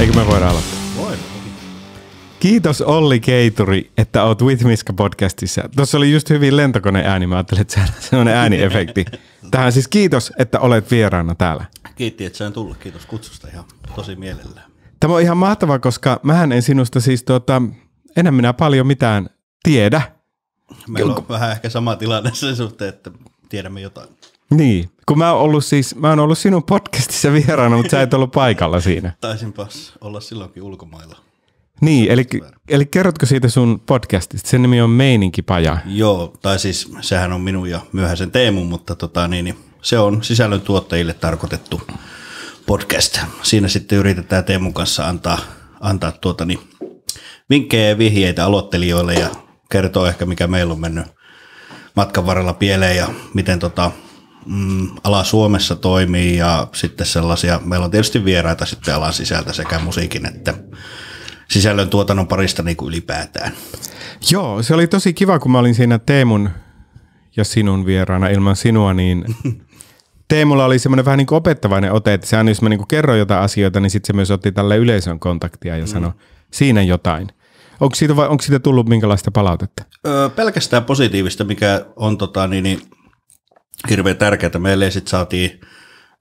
Eikö me voida aloittaa? Voin. Kiitos Olli Keituri, että oot With Miska podcastissa. Tuossa oli just hyvin lentokone ääni, mä ajattelin, että sellainen ääniefekti. Tähän siis kiitos, että olet vieraana täällä. Kiitti, että sain tulla. Kiitos kutsusta ihan tosi mielellään. Tämä on ihan mahtavaa, koska mähän en sinusta siis tuota, enää minä paljon mitään tiedä. Meillä on Jonko... vähän ehkä sama tilanne sen suhteen, että tiedämme jotain. Niin, kun mä oon ollut siis, mä oon ollut sinun podcastissa vieraana, mutta sä et ollut paikalla siinä. Taisinpas olla silloinkin ulkomailla. Niin, eli, eli kerrotko siitä sun podcastista? Sen nimi on Meininkipaja. Joo, tai siis sehän on minun ja myöhäisen teemu, mutta tota, niin, niin, se on sisällön tuottajille tarkoitettu podcast. Siinä sitten yritetään Teemun kanssa antaa, antaa tuota, niin, vinkkejä ja vihjeitä aloittelijoille ja kertoo ehkä mikä meillä on mennyt matkan varrella pieleen ja miten tota, mm, ala Suomessa toimii ja sitten sellaisia, meillä on tietysti vieraita sitten alan sisältä sekä musiikin että sisällön tuotannon parista niin kuin ylipäätään. Joo, se oli tosi kiva, kun mä olin siinä Teemun ja sinun vieraana ilman sinua, niin Teemulla oli semmoinen vähän niin kuin opettavainen ote, että aina, jos mä niin kuin kerroin jotain asioita, niin sitten se myös otti tälle yleisön kontaktia ja mm. sanoi siinä jotain. Onko siitä, vai, onko siitä tullut minkälaista palautetta? Öö, pelkästään positiivista, mikä on tota, niin, niin, hirveän tärkeää. Meille sitten saatiin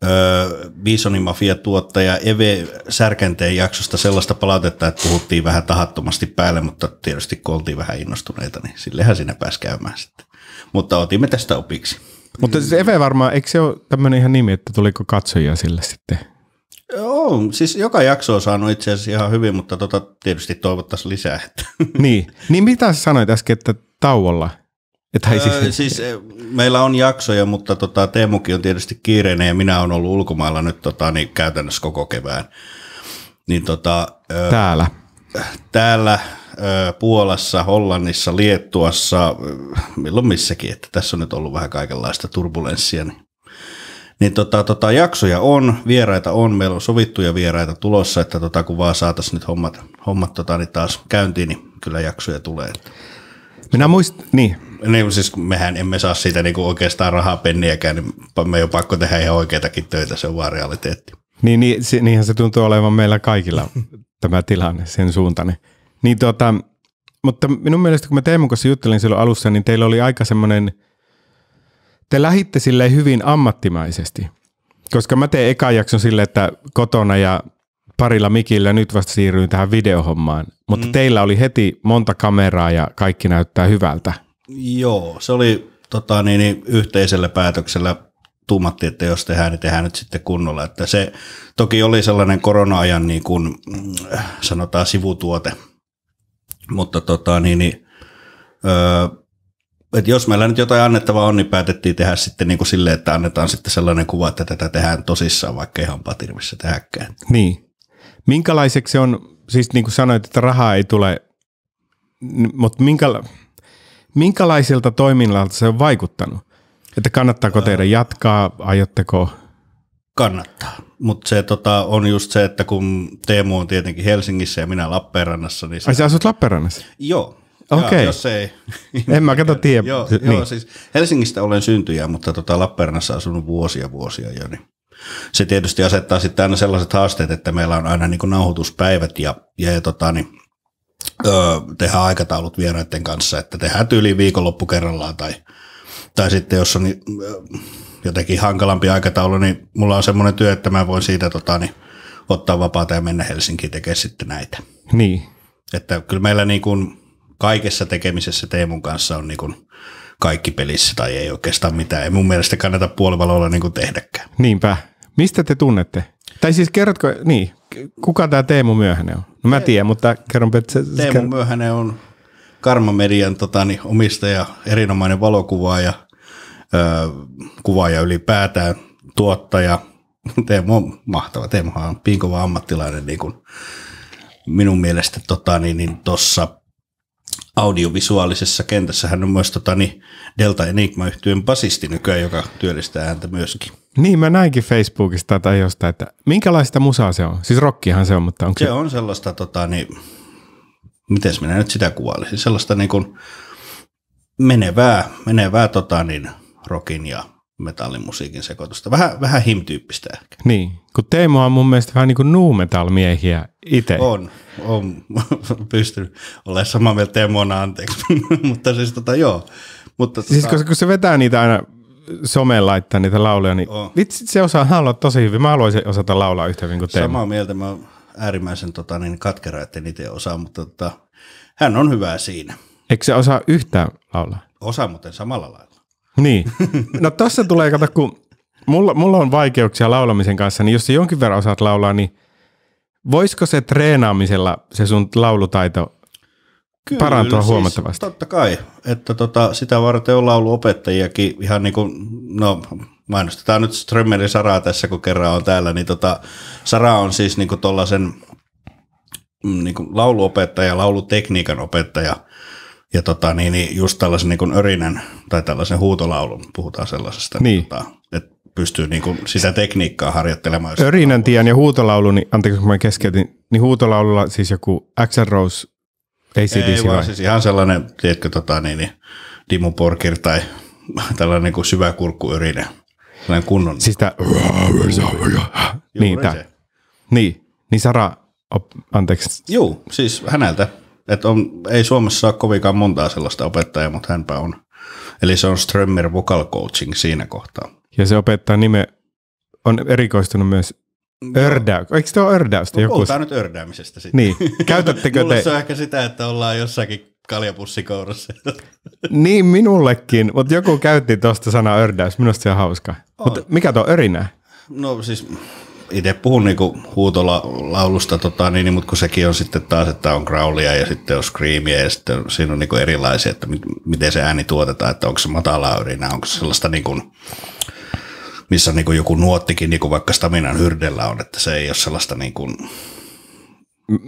öö, Bisonin Mafia-tuottaja Eve Särkänteen jaksosta sellaista palautetta, että puhuttiin vähän tahattomasti päälle, mutta tietysti kun oltiin vähän innostuneita, niin sillehän siinä pääsi käymään sitten. Mutta otimme tästä opiksi. Mutta siis Eve varmaan, eikö se ole tämmöinen ihan nimi, että tuliko katsojia sille sitten? Joo, siis joka jakso on saanut itse asiassa ihan hyvin, mutta tota tietysti toivottaisiin lisää. Että. Niin, niin mitä sä sanoit äsken, että tauolla – tai siis... Öö, siis, meillä on jaksoja, mutta tota, Teemukin on tietysti kiireinen ja minä olen ollut ulkomailla nyt tota, niin käytännössä koko kevään. Niin, tota, öö, täällä? Täällä öö, Puolassa, Hollannissa, Liettuassa, milloin missäkin, että tässä on nyt ollut vähän kaikenlaista turbulenssia. Niin, niin tota, tota, jaksoja on, vieraita on, meillä on sovittuja vieraita tulossa, että tota, kun vaan saataisiin nyt hommat, hommat tota, niin taas käyntiin, niin kyllä jaksoja tulee. Minä muist, niin, niin siis mehän emme saa siitä niinku oikeastaan rahaa penniäkään, niin me ei ole pakko tehdä ihan oikeitakin töitä, se on vaan realiteetti. Niin, niin se, niinhän se tuntuu olevan meillä kaikilla tämä tilanne, sen suuntainen. Niin tota, mutta minun mielestä kun mä Teemun kanssa juttelin silloin alussa, niin teillä oli aika semmoinen, te lähitte silleen hyvin ammattimaisesti. Koska mä teen ekan jakson sille, että kotona ja parilla mikillä nyt vasta siirryin tähän videohommaan. Mutta mm. teillä oli heti monta kameraa ja kaikki näyttää hyvältä. Joo, se oli tota, niin, niin, yhteisellä päätöksellä tuumatti, että jos tehdään, niin tehdään nyt sitten kunnolla. Että se toki oli sellainen korona-ajan niin kuin, äh, sanotaan sivutuote, mutta tota, niin, niin, öö, et jos meillä nyt jotain annettavaa on, niin päätettiin tehdä sitten niin kuin sille, että annetaan sitten sellainen kuva, että tätä tehdään tosissaan, vaikka ihan patirvissä tehdäkään. Niin. Minkälaiseksi on, siis niin kuin sanoit, että rahaa ei tule, mutta minkälainen minkälaisilta toiminnalta se on vaikuttanut? Että kannattaako teidän jatkaa, aiotteko? Kannattaa, mutta se tota, on just se, että kun Teemu on tietenkin Helsingissä ja minä Lappeenrannassa. Niin se... Ai sä asut Lappeenrannassa? Joo. Okei. Okay. Jos ei. en mä kato tiedä. joo, niin. joo, siis Helsingistä olen syntyjä, mutta tota Lappeenrannassa asunut vuosia vuosia jo. Niin se tietysti asettaa sitten aina sellaiset haasteet, että meillä on aina niin nauhoituspäivät ja, ja, ja tota, niin, öö, tehdä aikataulut vieraiden kanssa, että tehdään tyyli viikonloppu kerrallaan tai, tai sitten jos on niin, jotenkin hankalampi aikataulu, niin mulla on semmoinen työ, että mä voin siitä tota, niin, ottaa vapaata ja mennä Helsinkiin tekemään sitten näitä. Niin. Että kyllä meillä niin kuin kaikessa tekemisessä Teemun kanssa on niin kuin kaikki pelissä tai ei oikeastaan mitään. Ei mun mielestä kannata puolivalolla niin kuin tehdäkään. Niinpä. Mistä te tunnette? Tai siis kerrotko, niin, kuka tämä Teemu Myöhänen on? No mä tiedän, mutta kerron. Että se, Teemu Myöhänen on Karma Median tota, niin, omistaja, erinomainen valokuvaaja, öö, kuvaaja ylipäätään, tuottaja. Teemu on mahtava. Teemuhan on pinkova ammattilainen niin kuin minun mielestä tota, niin, niin, tuossa audiovisuaalisessa kentässä. Hän on myös tota, niin, Delta enigma yhtyön basisti nykyään, joka työllistää häntä myöskin. Niin, mä näinkin Facebookista tai jostain, että minkälaista musaa se on? Siis rockihan se on, mutta onko se... Se on sellaista, tota, niin, miten minä nyt sitä kuvailisin, sellaista niin kuin menevää, menevää tota, niin, rockin ja metallimusiikin sekoitusta. Vähän, vähän him-tyyppistä ehkä. Niin, kun Teemo on mun mielestä vähän niin kuin nu metallmiehiä miehiä itse. On, on pystynyt olemaan samaa mieltä Teemona, anteeksi. mutta siis tota joo. Mutta, siis tota... kun, se, kun se vetää niitä aina someen laittaa niitä lauluja, niin oh. vitsi, se osaa laulaa tosi hyvin. Mä haluaisin osata laulaa yhtä hyvin kuin teemme. Samaa mieltä, mä äärimmäisen tota, niin katkera, että niitä osaa, mutta tota, hän on hyvä siinä. Eikö se osaa yhtään laulaa? Osaa, mutta samalla lailla. Niin. No tässä tulee, kato, kun mulla, mulla on vaikeuksia laulamisen kanssa, niin jos sä jonkin verran osaat laulaa, niin voisiko se treenaamisella, se sun laulutaito, Kyllä, parantua siis, huomattavasti. Totta kai, että tota, sitä varten ollaan ollut opettajiakin ihan niin kuin, no mainostetaan nyt Strömmeli Saraa tässä, kun kerran on täällä, niin tota, Sara on siis niin kuin tollasen mm, niin kuin lauluopettaja, laulutekniikan opettaja, ja tota, niin, niin just tällaisen niin kuin örinen tai tällaisen huutolaulun, puhutaan sellaisesta, niin. tota, että pystyy niin kuin sitä tekniikkaa harjoittelemaan. Örinän tien ja huutolaulu, niin anteeksi kun mä keskeytin, niin huutolaululla siis joku Axel Rose ei Ei vaan vai? siis ihan sellainen, tiedätkö, tota, niin, niin, Dimu Porker tai tällainen niin kuin syvä kurkkuyrinen. Sellainen kunnon. Siis tämä... Niin, tämä. Niin, niin Sara, op, anteeksi. Juu, siis häneltä. Et on, ei Suomessa ole kovinkaan montaa sellaista opettajaa, mutta hänpä on. Eli se on Strömmer Vocal Coaching siinä kohtaa. Ja se opettaa nime, on erikoistunut myös Ördäys. Eikö se ole ördäystä? No, Puhutaan nyt ördäämisestä sitten. Niin. Käytättekö Mulle te... se on ehkä sitä, että ollaan jossakin kaljapussikourassa. niin minullekin, mutta joku käytti tuosta sanaa ördäys. Minusta se on hauska. Mutta mikä tuo örinä? No siis itse puhun niinku huutolaulusta, tota, niin, niin mutta kun sekin on sitten taas, että on growlia ja sitten on screamia ja sitten siinä on niinku erilaisia, että miten se ääni tuotetaan, että onko se matala örinä, onko se sellaista niinku, missä niin kuin joku nuottikin niin kuin vaikka staminan hyrdellä on, että se ei ole sellaista niin kuin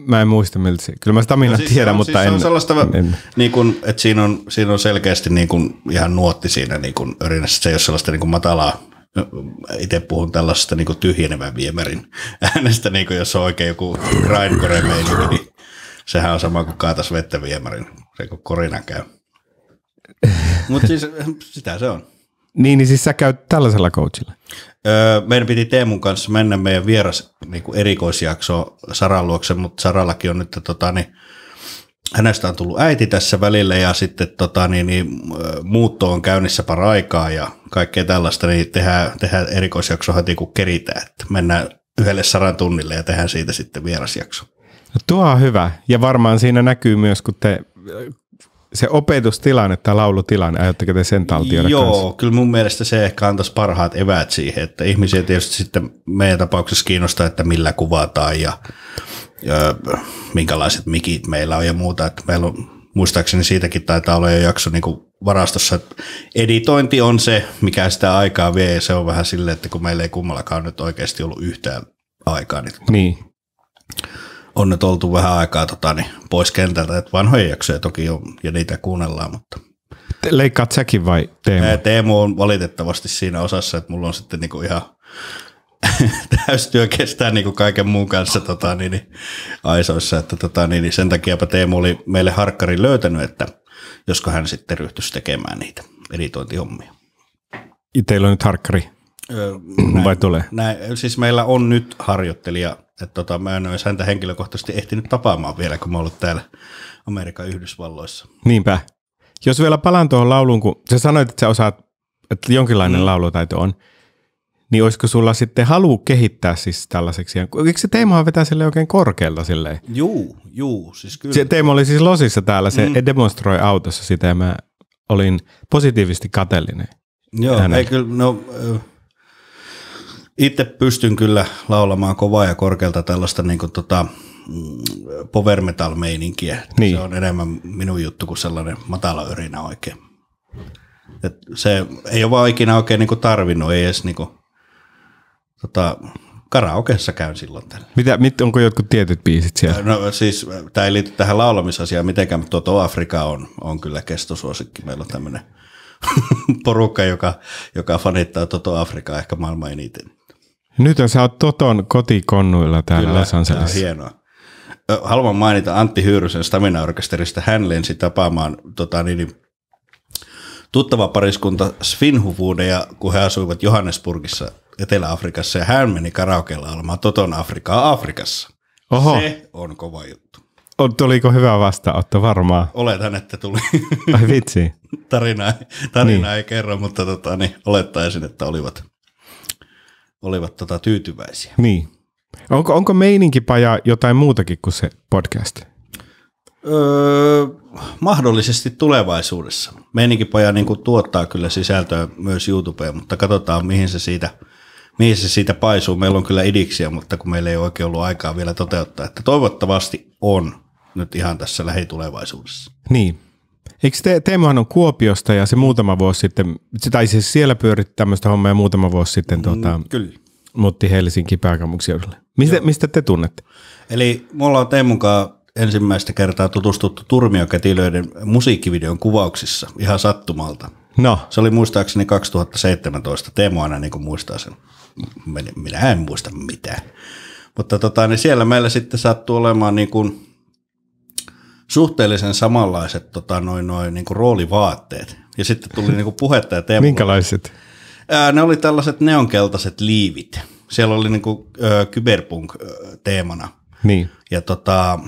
Mä en muista miltä se. Kyllä mä stamina no siis tiedän, on, mutta siis en. Se on sellaista, en. Niin kuin, että siinä on, siinä on selkeästi niin kuin ihan nuotti siinä niin kuin örinässä. Se ei ole sellaista niin kuin matalaa no, itse puhun tällaisesta niin tyhjenevän viemärin äänestä, niin kuin jos on oikein joku grindcore meininki, niin sehän on sama kuin kaatas vettä viemärin, se kun korina käy. Mutta siis sitä se on. Niin, niin siis sä käyt tällaisella coachilla? Öö, meidän piti Teemun kanssa mennä meidän vieras niin erikoisjakso Saran luokse, mutta Sarallakin on nyt, tota, niin, hänestä on tullut äiti tässä välillä ja sitten tota, niin, niin, muutto on käynnissä aikaa ja kaikkea tällaista, niin tehdään, tehdään erikoisjakso heti kun keritään. Että mennään yhdelle Saran tunnille ja tehdään siitä sitten vierasjakso. No, tuo on hyvä ja varmaan siinä näkyy myös, kun te se opetustilanne tai laulutilanne, ajatteko te sen taltioida Joo, kanssa? kyllä mun mielestä se ehkä antaisi parhaat eväät siihen, että ihmisiä tietysti sitten meidän tapauksessa kiinnostaa, että millä kuvataan ja, ja minkälaiset mikit meillä on ja muuta, että meillä on muistaakseni siitäkin taitaa olla jo jakso niin varastossa, että editointi on se, mikä sitä aikaa vie ja se on vähän silleen, että kun meillä ei kummallakaan nyt oikeasti ollut yhtään aikaa. Niin, niin on nyt oltu vähän aikaa tota, niin pois kentältä, että vanhoja jaksoja toki on ja niitä kuunnellaan, mutta te leikkaat säkin vai Teemu? Teemu on valitettavasti siinä osassa, että mulla on sitten niinku ihan täystyö kestää niinku kaiken muun kanssa tota, niin, niin, aisoissa. Että, tota, niin, niin sen takiapa Teemu oli meille harkkari löytänyt, että josko hän sitten ryhtyisi tekemään niitä editointihommia. Ja teillä on nyt harkkari? Öö, näin, vai tulee? Näin, siis meillä on nyt harjoittelija – et tota, mä en olisi häntä henkilökohtaisesti ehtinyt tapaamaan vielä, kun mä oon ollut täällä Amerikan Yhdysvalloissa. Niinpä. Jos vielä palaan tuohon lauluun, kun sä sanoit, että sä osaat, että jonkinlainen mm. laulutaito on, niin olisiko sulla sitten halu kehittää siis tällaiseksi? Eikö se teema vetää sille oikein korkealta silleen? Juu, juu, siis kyllä. Se Teemo oli siis losissa täällä, se mm. E- demonstroi autossa sitä ja mä olin positiivisesti katellinen. Joo, Hänelle. ei kyllä, no... Äh itse pystyn kyllä laulamaan kovaa ja korkealta tällaista niin kuin tota, mm, power metal meininkiä. Niin. Se on enemmän minun juttu kuin sellainen matala örinä oikein. Et se ei ole vaan ikinä oikein niin tarvinnut, ei edes niin kuin, tota, karaokeessa käyn silloin tällä. Mitä, mit, onko jotkut tietyt biisit siellä? No siis, tämä ei liity tähän laulamisasiaan mitenkään, mutta tuo Afrika on, on kyllä kestosuosikki. Meillä on tämmöinen porukka, joka, joka fanittaa Toto Afrikaa ehkä maailman eniten. Nyt sä oot Toton kotikonnuilla täällä Kyllä, Los Angelesissa. Tämä on hienoa. Haluan mainita Antti Hyyrysen Stamina-orkesterista. Hän lensi tapaamaan tota, niin, niin tuttava pariskunta Svinhuvuudeja, kun he asuivat Johannesburgissa Etelä-Afrikassa ja hän meni karaokeella olemaan Toton Afrikaa Afrikassa. Oho. Se on kova juttu. O, tuliko hyvä vastaanotto varmaan? Oletan, että tuli. Ai vitsi. tarina tarina niin. ei kerro, mutta tota, niin, olettaisin, että olivat olivat tota tyytyväisiä. Niin. Onko, onko meininkipaja jotain muutakin kuin se podcast? Öö, mahdollisesti tulevaisuudessa. Meininkipaja niin kuin tuottaa kyllä sisältöä myös YouTubeen, mutta katsotaan mihin se siitä, mihin se siitä paisuu. Meillä on kyllä idiksiä, mutta kun meillä ei oikein ollut aikaa vielä toteuttaa. Että toivottavasti on nyt ihan tässä lähitulevaisuudessa. Niin. Eikö te, Teemuhan on Kuopiosta ja se muutama vuosi sitten, tai siis siellä pyöritti tämmöistä hommaa ja muutama vuosi sitten mm, tuota kyllä. muutti Helsinki pääkaupunkiseudulle. Mistä, Joo. mistä te tunnette? Eli mulla on Teemun kanssa ensimmäistä kertaa tutustuttu Turmiokätilöiden musiikkivideon kuvauksissa ihan sattumalta. No. Se oli muistaakseni 2017. Teemu aina niin muistaa sen. Minä en muista mitään. Mutta tota, niin siellä meillä sitten sattuu olemaan niin kuin – suhteellisen samanlaiset tota, noin, noin, niin kuin roolivaatteet. Ja sitten tuli niin kuin puhetta ja tempuja. Minkälaiset? Ää, ne oli tällaiset neonkeltaiset liivit. Siellä oli niin kuin, ö, kyberpunk teemana. Niin. Ja tota,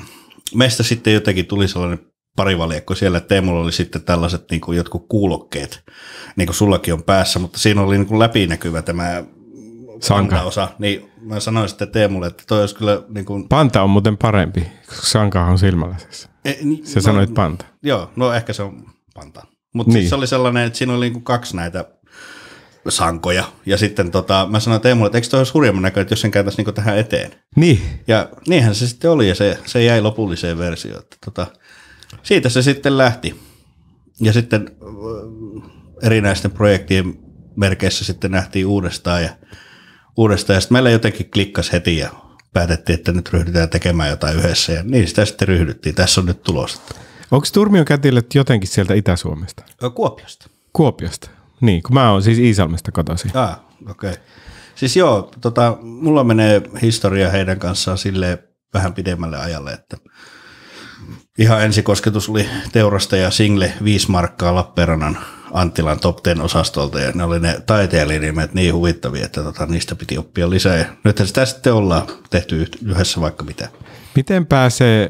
meistä sitten jotenkin tuli sellainen parivaljakko siellä, että Teemulla oli sitten tällaiset niin kuin jotkut kuulokkeet, niin kuin sullakin on päässä, mutta siinä oli niin kuin läpinäkyvä tämä Sanka. osa niin mä sanoin sitten Teemulle, että toi olisi kyllä niin kuin... Panta on muuten parempi, koska Sanka on silmäläisessä. E, niin, Sä no, sanoit Panta. Joo, no ehkä se on Panta. Mutta niin. se oli sellainen, että siinä oli niin kuin kaksi näitä sankoja. Ja sitten tota, mä sanoin Teemulle, että eikö toi olisi hurjamman näköinen, että jos sen käytäisiin niinku tähän eteen. Niin. Ja niinhän se sitten oli ja se, se jäi lopulliseen versioon. Että, tota, siitä se sitten lähti. Ja sitten erinäisten projektien merkeissä sitten nähtiin uudestaan ja uudestaan. Ja sitten meillä jotenkin klikkas heti ja päätettiin, että nyt ryhdytään tekemään jotain yhdessä. Ja niin sitä sitten ryhdyttiin. Tässä on nyt tulos. Onko Turmion kätilöt jotenkin sieltä Itä-Suomesta? Kuopiosta. Kuopiosta. Niin, kun mä oon siis Iisalmesta kotoisin. Ah, okei. Okay. Siis joo, tota, mulla menee historia heidän kanssaan sille vähän pidemmälle ajalle, että – ihan ensikosketus oli ja Single 5 markkaa Lappeenrannan Anttilan Top 10 osastolta ja ne oli ne taiteilinimet niin huvittavia, että tota, niistä piti oppia lisää. Ja nyt sitä sitten ollaan tehty yhdessä vaikka mitä. Miten pääsee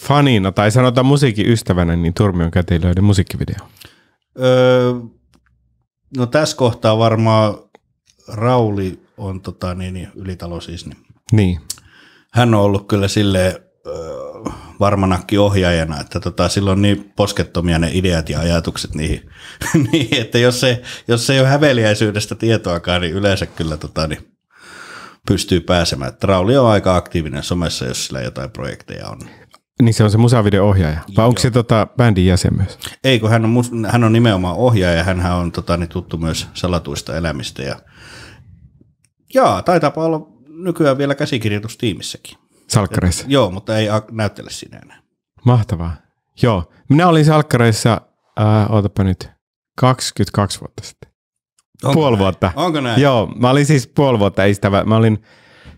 fanina tai sanotaan musiikin ystävänä niin Turmion kätilöiden musiikkivideo? Öö, no tässä kohtaa varmaan Rauli on tota, niin, niin, ylitalo siis. Niin. niin. Hän on ollut kyllä silleen öö, varmanakki ohjaajana, että tota, silloin niin poskettomia ne ideat ja ajatukset niihin, niin, että jos ei, jos ei ole häveliäisyydestä tietoakaan, niin yleensä kyllä tota, niin pystyy pääsemään. Trauli on aika aktiivinen somessa, jos sillä jotain projekteja on. Niin se on se musavideon ohjaaja, vai onko se tota, bändin jäsen myös? Ei, kun hän on, hän on nimenomaan ohjaaja, hän on tota, niin tuttu myös salatuista elämistä ja Jaa, taitaa olla nykyään vielä käsikirjoitustiimissäkin. Salkkareissa? Joo, mutta ei näyttele sinä enää. Mahtavaa. Joo, minä olin salkkareissa, äh, ootapa nyt, 22 vuotta sitten. Onko puoli näin? vuotta. Onko näin? Joo, mä olin siis puoli vuotta istävä. Mä olin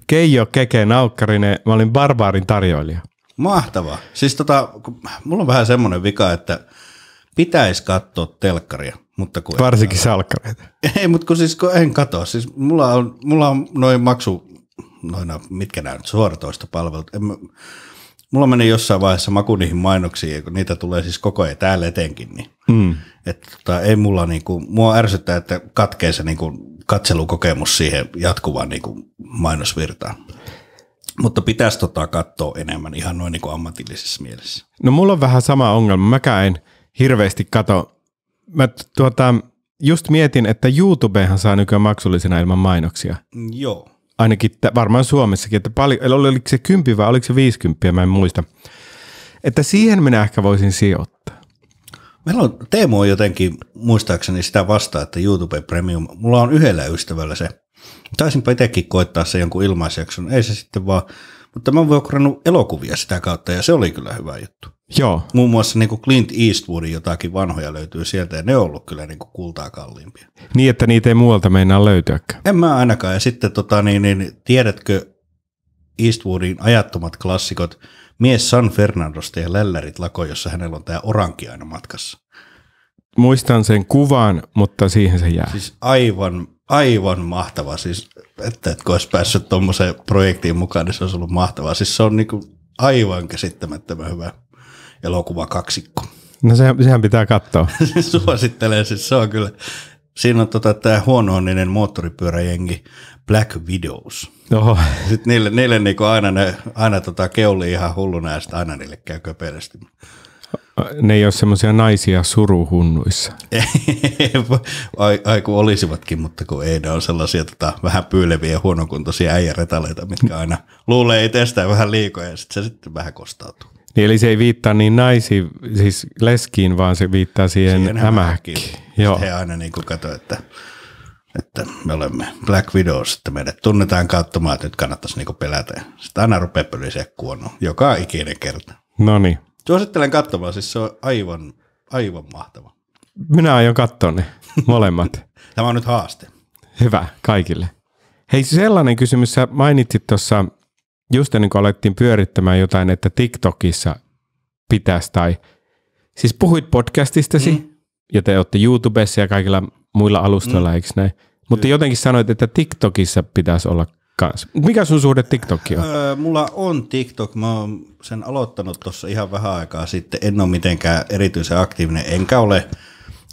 Keijo Keke Naukkarinen, mä olin Barbaarin tarjoilija. Mahtavaa. Siis tota, mulla on vähän semmoinen vika, että pitäisi katsoa telkkaria. Mutta kun Varsinkin salkkareita. Ei, mutta kun siis kun en katoa. Siis mulla on, mulla on noin maksu, noina, mitkä nämä nyt palvelut, En mä, mulla meni jossain vaiheessa maku niihin mainoksiin, kun niitä tulee siis koko ajan täällä etenkin. Niin. Mm. Et, tota, ei mulla niinku, mua ärsyttää, että katkee se niinku katselukokemus siihen jatkuvaan niinku mainosvirtaan. Mutta pitäisi tota katsoa enemmän ihan noin niinku ammatillisessa mielessä. No mulla on vähän sama ongelma. Mäkään en hirveästi kato. Mä tuota, just mietin, että YouTubeenhan saa nykyään maksullisena ilman mainoksia. Mm, joo ainakin varmaan Suomessakin, että paljon, oliko se 10 vai oliko se 50, mä en muista. Että siihen minä ehkä voisin sijoittaa. Meillä on, Teemu on jotenkin muistaakseni sitä vastaa, että YouTube Premium, mulla on yhdellä ystävällä se. Taisinpa itsekin koittaa se jonkun ilmaisjakson, no ei se sitten vaan mutta mä oon vuokrannut elokuvia sitä kautta ja se oli kyllä hyvä juttu. Joo. Muun muassa niin Clint Eastwoodin jotakin vanhoja löytyy sieltä ja ne on ollut kyllä niin kultaa kalliimpia. Niin, että niitä ei muualta meinaa löytyäkään. En mä ainakaan. Ja sitten tota, niin, niin, tiedätkö Eastwoodin ajattomat klassikot Mies San Fernandosta ja Lällärit lako, jossa hänellä on tämä orankki aina matkassa. Muistan sen kuvan, mutta siihen se jää. Siis aivan aivan mahtava. Siis, että, että kun olisi päässyt tuommoiseen projektiin mukaan, niin se olisi ollut mahtavaa. Siis se on niin kuin aivan käsittämättömän hyvä elokuva kaksikko. No se, sehän pitää katsoa. Suosittelen, siis se on kyllä. Siinä on tota, tämä huono-onninen moottoripyöräjengi Black Widows. Oho. Sitten niille, niille niinku aina, ne, aina tota keuli ihan hulluna ja sitten aina niille käy köpelesti. Ne ei ole semmoisia naisia suruhunnuissa. ai, ai kun olisivatkin, mutta kun ei, ne on sellaisia tota, vähän pyyleviä huonokuntoisia äijäretaleita, mitkä mm. aina luulee itsestään vähän liikoja ja sitten se sitten vähän kostautuu. Niin, eli se ei viittaa niin naisiin, siis leskiin, vaan se viittaa siihen, siihen hämähäkkiin. Joo. He aina niin kuin katso, että, että me olemme Black Widows, että meidät tunnetaan katsomaan, että nyt kannattaisi niin pelätä. Sitten aina rupeaa pölyisiä kuonoon, joka ikinen kerta. No niin. Suosittelen katsomaan, siis se on aivan, aivan mahtava. Minä aion katsoa ne molemmat. Tämä on nyt haaste. Hyvä, kaikille. Hei, sellainen kysymys, sä mainitsit tuossa, just ennen kuin alettiin pyörittämään jotain, että TikTokissa pitäisi tai, siis puhuit podcastistasi, mm. ja te olette YouTubessa ja kaikilla muilla alustoilla, mm. eikö näin? Mutta Kyllä. jotenkin sanoit, että TikTokissa pitäisi olla kans. Mikä sun suhde TikTokia? Öö, mulla on TikTok, mä oon sen aloittanut tuossa ihan vähän aikaa sitten, en ole mitenkään erityisen aktiivinen, enkä ole.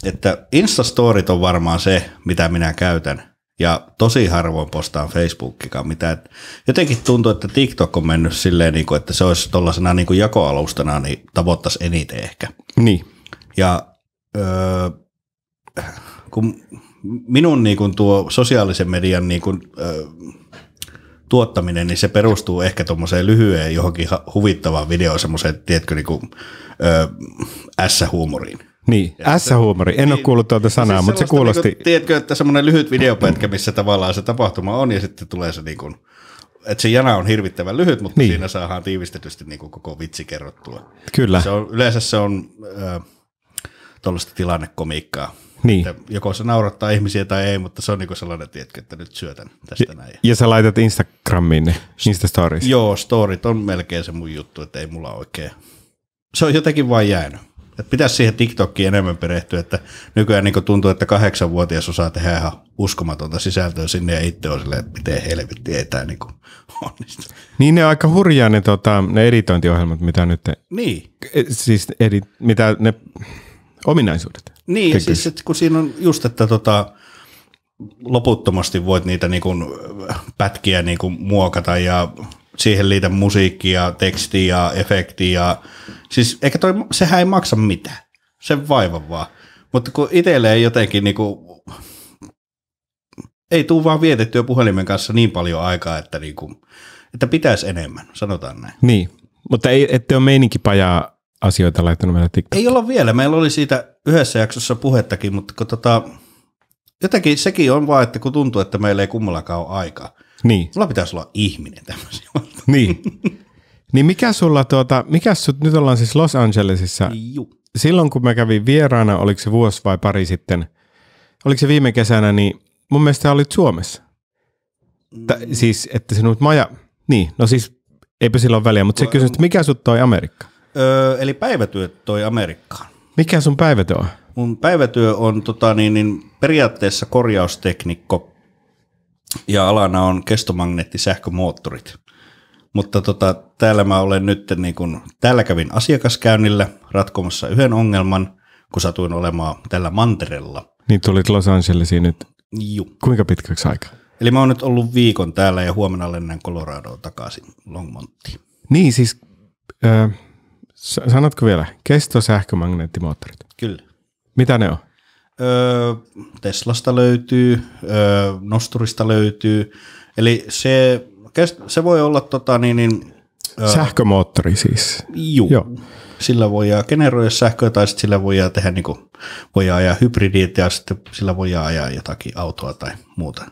Että Instastorit on varmaan se, mitä minä käytän. Ja tosi harvoin postaan Facebookikaan mitä Jotenkin tuntuu, että TikTok on mennyt silleen, niin kuin, että se olisi tuollaisena niin kuin jakoalustana, niin tavoittaisi eniten ehkä. Niin. Ja öö, kun minun niin kuin tuo sosiaalisen median niin kuin, öö, tuottaminen, niin se perustuu ehkä tuommoiseen lyhyeen johonkin huvittavaan videoon, semmoiseen, tiedätkö, niinku, niin kuin, ö, ässä-huumoriin. Niin, ässä-huumori. En niin, ole kuullut tuolta siis sanaa, siis mutta se kuulosti... Niin kuin, tiedätkö, että semmoinen lyhyt videopätkä, missä tavallaan se tapahtuma on ja sitten tulee se niin kuin, että se jana on hirvittävän lyhyt, mutta niin. siinä saadaan tiivistetysti niin kuin koko vitsi kerrottua. Kyllä. Se on, yleensä se on äh, tuollaista tilannekomiikkaa. Niin. Että joko se naurattaa ihmisiä tai ei, mutta se on niinku sellainen, tietkö, että nyt syötän tästä näin. Ja sä laitat Instagramiin ne Insta Stories? Joo, storit on melkein se mun juttu, että ei mulla oikein. Se on jotenkin vain jäänyt. Et pitäisi siihen TikTokkiin enemmän perehtyä, että nykyään niin tuntuu, että kahdeksanvuotias osaa tehdä ihan uskomatonta sisältöä sinne ja itse on silleen, että miten helvetti ei tämä niin onnistu. Niin ne on aika hurjaa ne, tota, ne editointiohjelmat, mitä nyt, niin. siis edit, mitä ne ominaisuudet. Niin, tekisi. siis että kun siinä on just, että tota, loputtomasti voit niitä niinku äh, pätkiä niinku muokata ja siihen liitä musiikkia, tekstiä, efektiä. Siis eikä toi, sehän ei maksa mitään. Se vaiva vaan. Mutta kun itselleen jotenkin niinku ei tule vaan vietettyä puhelimen kanssa niin paljon aikaa, että, niinku, että pitäisi enemmän, sanotaan näin. Niin, mutta ei, ettei ole meininkipajaa asioita laittanut meille TikTokiin. Ei olla vielä. Meillä oli siitä yhdessä jaksossa puhettakin, mutta kun tota, jotenkin sekin on vaan, että kun tuntuu, että meillä ei kummallakaan ole aikaa. Niin. Mulla pitäisi olla ihminen tämmöisiä. Niin. niin mikä sulla tuota, mikä sut, nyt ollaan siis Los Angelesissa. Juh. Silloin kun mä kävin vieraana, oliko se vuosi vai pari sitten, oliko se viime kesänä, niin mun mielestä olit Suomessa. Ta, mm. siis, että sinut maja, niin, no siis eipä sillä ole väliä, mutta se kysyi, mikä sut toi Amerikka? Öö, eli päivätyö toi Amerikkaan. Mikä sun päivätyö on? Mun päivätyö on tota, niin, niin, periaatteessa korjausteknikko ja alana on kestomagneettisähkömoottorit. Mutta tota, täällä mä olen nyt, niin kun, täällä kävin asiakaskäynnillä ratkomassa yhden ongelman, kun satuin olemaan tällä mantereella. Niin tulit Los Angelesiin nyt. Juu. Kuinka pitkäksi aika? Eli mä oon nyt ollut viikon täällä ja huomenna lennän Coloradoa takaisin Longmonttiin. Niin siis, äh, Sanotko vielä, kestosähkömagneettimoottorit? Kyllä. Mitä ne on? Öö, Teslasta löytyy, öö, Nosturista löytyy. Eli se, kest se voi olla tota, niin, niin, öö, sähkömoottori siis. Juu. Joo. Sillä voi generoida sähköä tai sitten sillä voi tehdä niin kuin, voi ajaa hybridiä ja sitten sillä voi ajaa jotakin autoa tai muuta.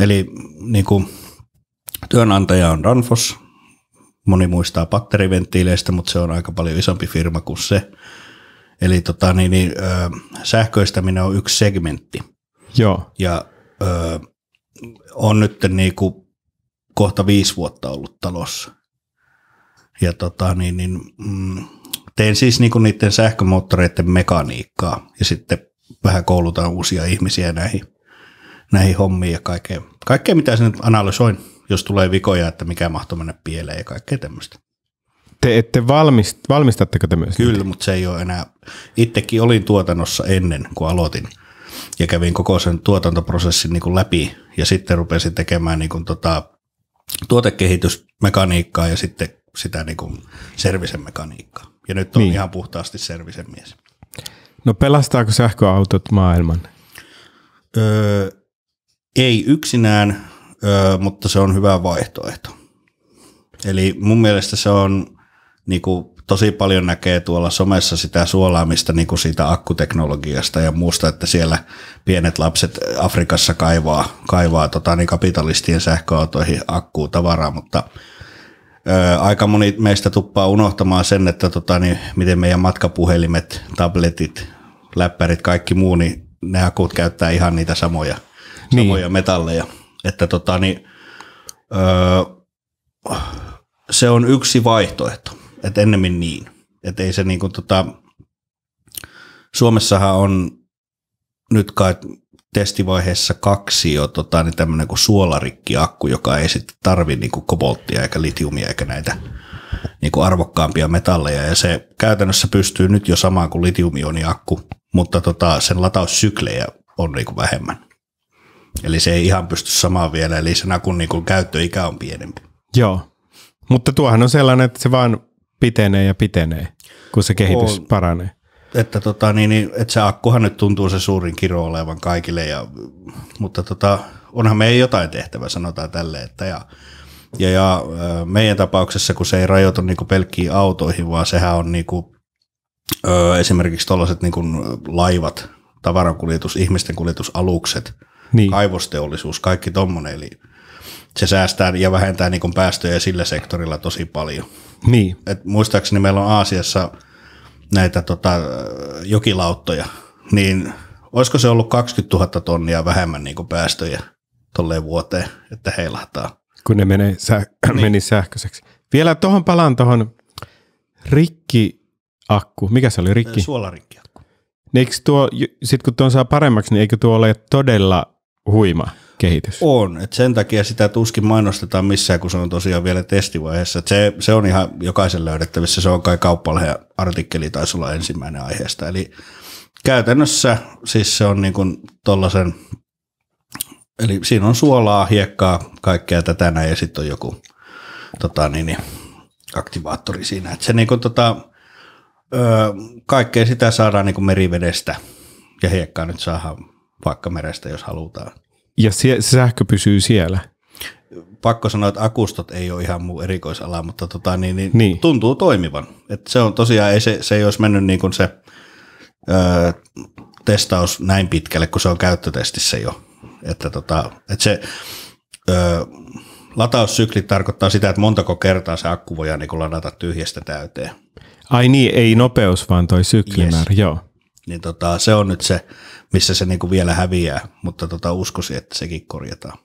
Eli niin kuin, työnantaja on Danfoss, Moni muistaa patteriventtiileistä, mutta se on aika paljon isompi firma kuin se. Eli tota, niin, niin, ö, sähköistäminen on yksi segmentti. Joo. Ja ö, on nyt niin kuin kohta viisi vuotta ollut talossa. Ja tota, niin, niin, mm, teen siis niin kuin niiden sähkömoottoreiden mekaniikkaa ja sitten vähän koulutan uusia ihmisiä näihin, näihin hommiin ja kaikkeen, kaikkeen mitä sen analysoin jos tulee vikoja, että mikä mahtuu mennä pieleen ja kaikkea tämmöistä. Te ette valmist, valmistatteko te myös? Kyllä, mutta se ei ole enää. Itsekin olin tuotannossa ennen kuin aloitin ja kävin koko sen tuotantoprosessin niin kuin läpi ja sitten rupesin tekemään niin kuin tota, tuotekehitysmekaniikkaa ja sitten sitä niin kuin servisen mekaniikkaa. Ja nyt on niin. ihan puhtaasti servisen mies. No pelastaako sähköautot maailman? Öö, ei yksinään, öö, mutta se on hyvä vaihtoehto. Eli mun mielestä se on niin kuin, tosi paljon näkee tuolla somessa sitä suolaamista niin kuin siitä akkuteknologiasta ja muusta, että siellä pienet lapset Afrikassa kaivaa, kaivaa tota, niin kapitalistien sähköautoihin akkuu tavaraa, mutta aika moni meistä tuppaa unohtamaan sen, että tota, niin, miten meidän matkapuhelimet, tabletit, läppärit, kaikki muu, niin ne akut käyttää ihan niitä samoja, niin. samoja metalleja. Että tota, niin, öö, se on yksi vaihtoehto, että ennemmin niin. Että ei se kuin, niinku tota, Suomessahan on nyt kai testivaiheessa kaksi jo tota, niin tämmöinen kuin suolarikkiakku, joka ei sitten tarvi niin kuin kobolttia eikä litiumia eikä näitä niin kuin arvokkaampia metalleja. Ja se käytännössä pystyy nyt jo samaan kuin litiumioniakku, mutta tota, sen lataussyklejä on niin kuin vähemmän. Eli se ei ihan pysty samaan vielä, eli sen akun niin kuin käyttöikä on pienempi. Joo, mutta tuohan on sellainen, että se vaan pitenee ja pitenee, kun se kehitys on, paranee. Että, tota, niin, niin, että se akkuhan nyt tuntuu se suurin kiro olevan kaikille, ja, mutta tota, onhan meidän jotain tehtävä, sanotaan tälle, että ja, ja, ja meidän tapauksessa, kun se ei rajoitu niin pelkkiin autoihin, vaan sehän on niin kuin, ö, esimerkiksi tuollaiset niin laivat, tavarankuljetus, ihmisten kuljetusalukset – niin. kaivosteollisuus, kaikki tommonen, eli se säästää ja vähentää niin päästöjä sillä sektorilla tosi paljon. Niin. Et muistaakseni meillä on Aasiassa näitä tota, jokilauttoja, niin olisiko se ollut 20 000 tonnia vähemmän niin päästöjä tolleen vuoteen, että heilahtaa. Kun ne menee säh- niin. meni sähköiseksi. Vielä tuohon palaan tuohon rikkiakku. Mikä se oli rikki? Suolarikkiakku. Sitten sit kun tuon saa paremmaksi, niin eikö tuo ole todella huima kehitys. On, että sen takia sitä tuskin mainostetaan missään, kun se on tosiaan vielä testivaiheessa. se, se on ihan jokaisen löydettävissä, se on kai kauppalehen artikkeli taisi olla ensimmäinen aiheesta. Eli käytännössä siis se on niin kuin tollasen, eli siinä on suolaa, hiekkaa, kaikkea tätä näin ja sitten on joku tota niin, niin, aktivaattori siinä. Et se niin kuin tota, ö, kaikkea sitä saadaan niin kuin merivedestä ja hiekkaa nyt saadaan vaikka merestä, jos halutaan. Ja se, se sähkö pysyy siellä? Pakko sanoa, että akustot ei ole ihan muu erikoisala, mutta tota, niin, niin, niin. tuntuu toimivan. Et se on tosiaan, ei se, se ei olisi mennyt niin kuin se öö, testaus näin pitkälle, kun se on käyttötestissä jo. Että tota, et se, öö, lataussykli tarkoittaa sitä, että montako kertaa se akku voidaan niin ladata tyhjästä täyteen. Ai niin, ei nopeus, vaan toi syklimäärä, yes. joo. Niin tota, se on nyt se, missä se niinku vielä häviää, mutta tota, uskoisin, että sekin korjataan.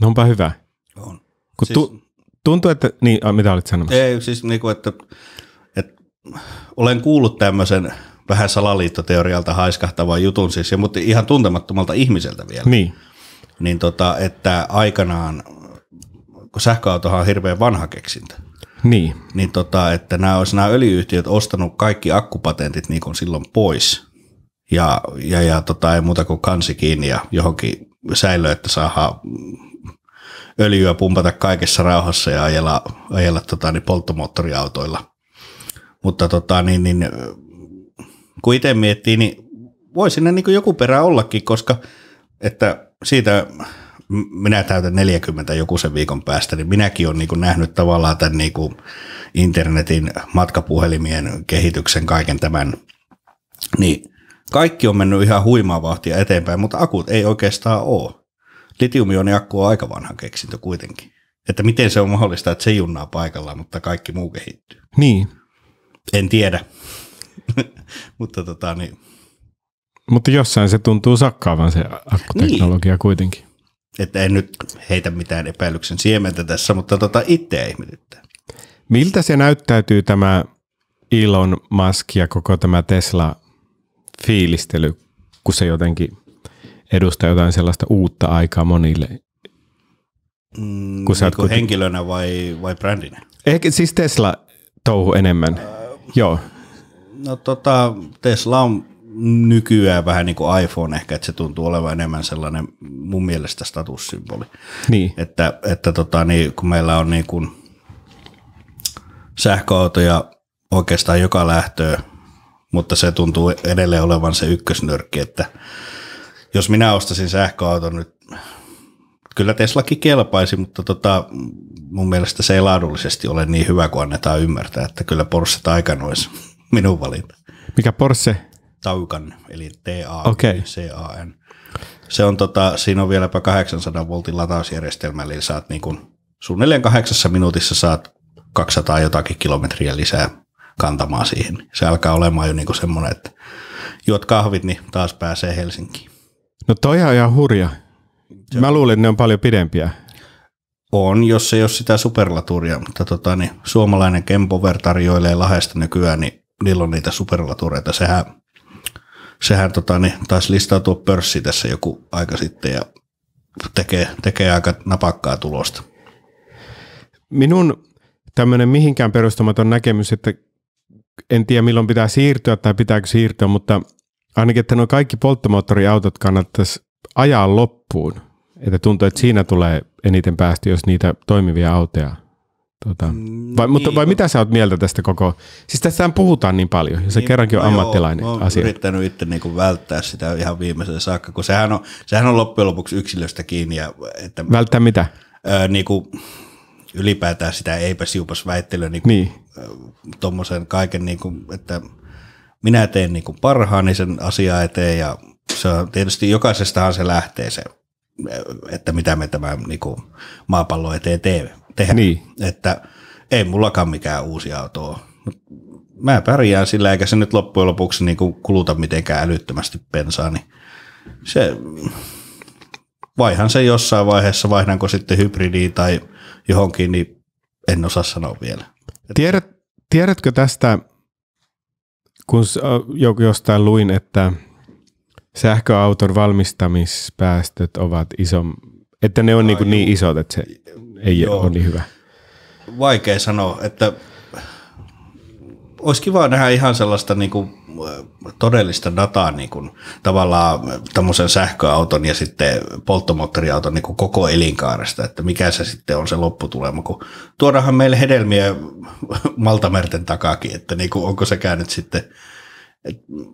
No onpa hyvä. On. Kun siis, tu- tuntuu, että, niin, a, mitä olit sanomassa? Ei, siis niinku, että, että olen kuullut tämmöisen vähän salaliittoteorialta haiskahtavan jutun siis, mutta ihan tuntemattomalta ihmiseltä vielä. Niin. Niin tota, että aikanaan, kun sähköautohan on hirveän vanha keksintö, niin. Niin tota, että nämä olisi nämä öljyyhtiöt ostanut kaikki akkupatentit niin kuin silloin pois. Ja, ja, ja tota, ei muuta kuin kansi kiinni ja johonkin säilö, että saa öljyä pumpata kaikessa rauhassa ja ajella, ajella tota, niin polttomoottoriautoilla. Mutta tota, niin, niin, kun itse miettii, niin voi sinne niin joku perä ollakin, koska että siitä minä täytän 40 joku sen viikon päästä, niin minäkin olen niin kuin nähnyt tavallaan tämän niin kuin internetin matkapuhelimien kehityksen kaiken tämän. Niin kaikki on mennyt ihan huimaa vauhtia eteenpäin, mutta akut ei oikeastaan ole. Litiumioniakku on aika vanha keksintö kuitenkin. Että miten se on mahdollista, että se junnaa paikallaan, mutta kaikki muu kehittyy. Niin. En tiedä. mutta tota niin. Mutta jossain se tuntuu sakkaavan se akkuteknologia niin. kuitenkin. Että en nyt heitä mitään epäilyksen siementä tässä, mutta tota itseä ihmetyttää. Miltä se näyttäytyy tämä Elon Musk ja koko tämä Tesla-fiilistely, kun se jotenkin edustaa jotain sellaista uutta aikaa monille? Mm, kun sä niin kuten... henkilönä vai, vai brändinä? Ehkä siis Tesla touhu enemmän, äh, joo. No tota, Tesla on nykyään vähän niin kuin iPhone ehkä, että se tuntuu olevan enemmän sellainen mun mielestä statussymboli. Niin. Että, että tota, niin, kun meillä on niin kuin sähköautoja oikeastaan joka lähtöä, mutta se tuntuu edelleen olevan se ykkösnörkki, että jos minä ostasin sähköauton nyt, kyllä Teslakin kelpaisi, mutta tota, mun mielestä se ei laadullisesti ole niin hyvä kuin annetaan ymmärtää, että kyllä Porsche taikanois minun valinta. Mikä Porsche? Taukan, eli t a c a n Okay. C-A-N. Se on tota, siinä on vieläpä 800 voltin latausjärjestelmä, eli saat niin kuin, suunnilleen kahdeksassa minuutissa saat 200 jotakin kilometriä lisää kantamaan siihen. Se alkaa olemaan jo niin kuin semmoinen, että juot kahvit, niin taas pääsee Helsinkiin. No toi on ihan hurja. Joo. Mä luulen että ne on paljon pidempiä. On, jos ei ole sitä superlaturia, mutta tota, niin, suomalainen Kempover tarjoilee Lahesta nykyään, niin niillä on niitä superlatureita. Sehän sehän tota, niin, taisi listautua pörssi tässä joku aika sitten ja tekee, tekee aika napakkaa tulosta. Minun tämmöinen mihinkään perustamaton näkemys, että en tiedä milloin pitää siirtyä tai pitääkö siirtyä, mutta ainakin, että nuo kaikki polttomoottoriautot kannattaisi ajaa loppuun. Että tuntuu, että siinä tulee eniten päästä jos niitä toimivia autoja Tuota, vai, niin, mutta, vai mitä sä oot mieltä tästä koko, siis tästä puhutaan niin paljon, ja se niin, kerrankin on no ammattilainen joo, asia. yrittänyt itse niin kuin välttää sitä ihan viimeisen saakka, kun sehän on, sehän on loppujen lopuksi yksilöstä kiinni. Ja, että, välttää mitä? Ää, niin kuin, ylipäätään sitä eipä siupas väittelyä niin niin. tuommoisen kaiken, niin kuin, että minä teen niin kuin parhaani sen asiaa eteen ja se on, tietysti jokaisestahan se lähtee se, että mitä me tämä niin maapallo eteen teemme tehdä. Niin. Että ei mullakaan mikään uusi auto ole. Mä pärjään sillä, eikä se nyt loppujen lopuksi niin kuin kuluta mitenkään älyttömästi bensaa, niin se, vaihan se jossain vaiheessa, vaihdanko sitten hybridiin tai johonkin, niin en osaa sanoa vielä. Tiedät, tiedätkö tästä, kun jostain luin, että sähköauton valmistamispäästöt ovat iso, että ne on niinku niin, kuin niin isot, että se ei Joo. ole niin hyvä. Vaikea sanoa, että olisi kiva nähdä ihan sellaista niin kuin, äh, todellista dataa niin kuin, tavallaan sähköauton ja sitten polttomoottoriauton niin kuin koko elinkaaresta, että mikä se sitten on se lopputulema, kun tuodaanhan meille hedelmiä Maltamerten takakin, että niin kuin, onko se nyt sitten,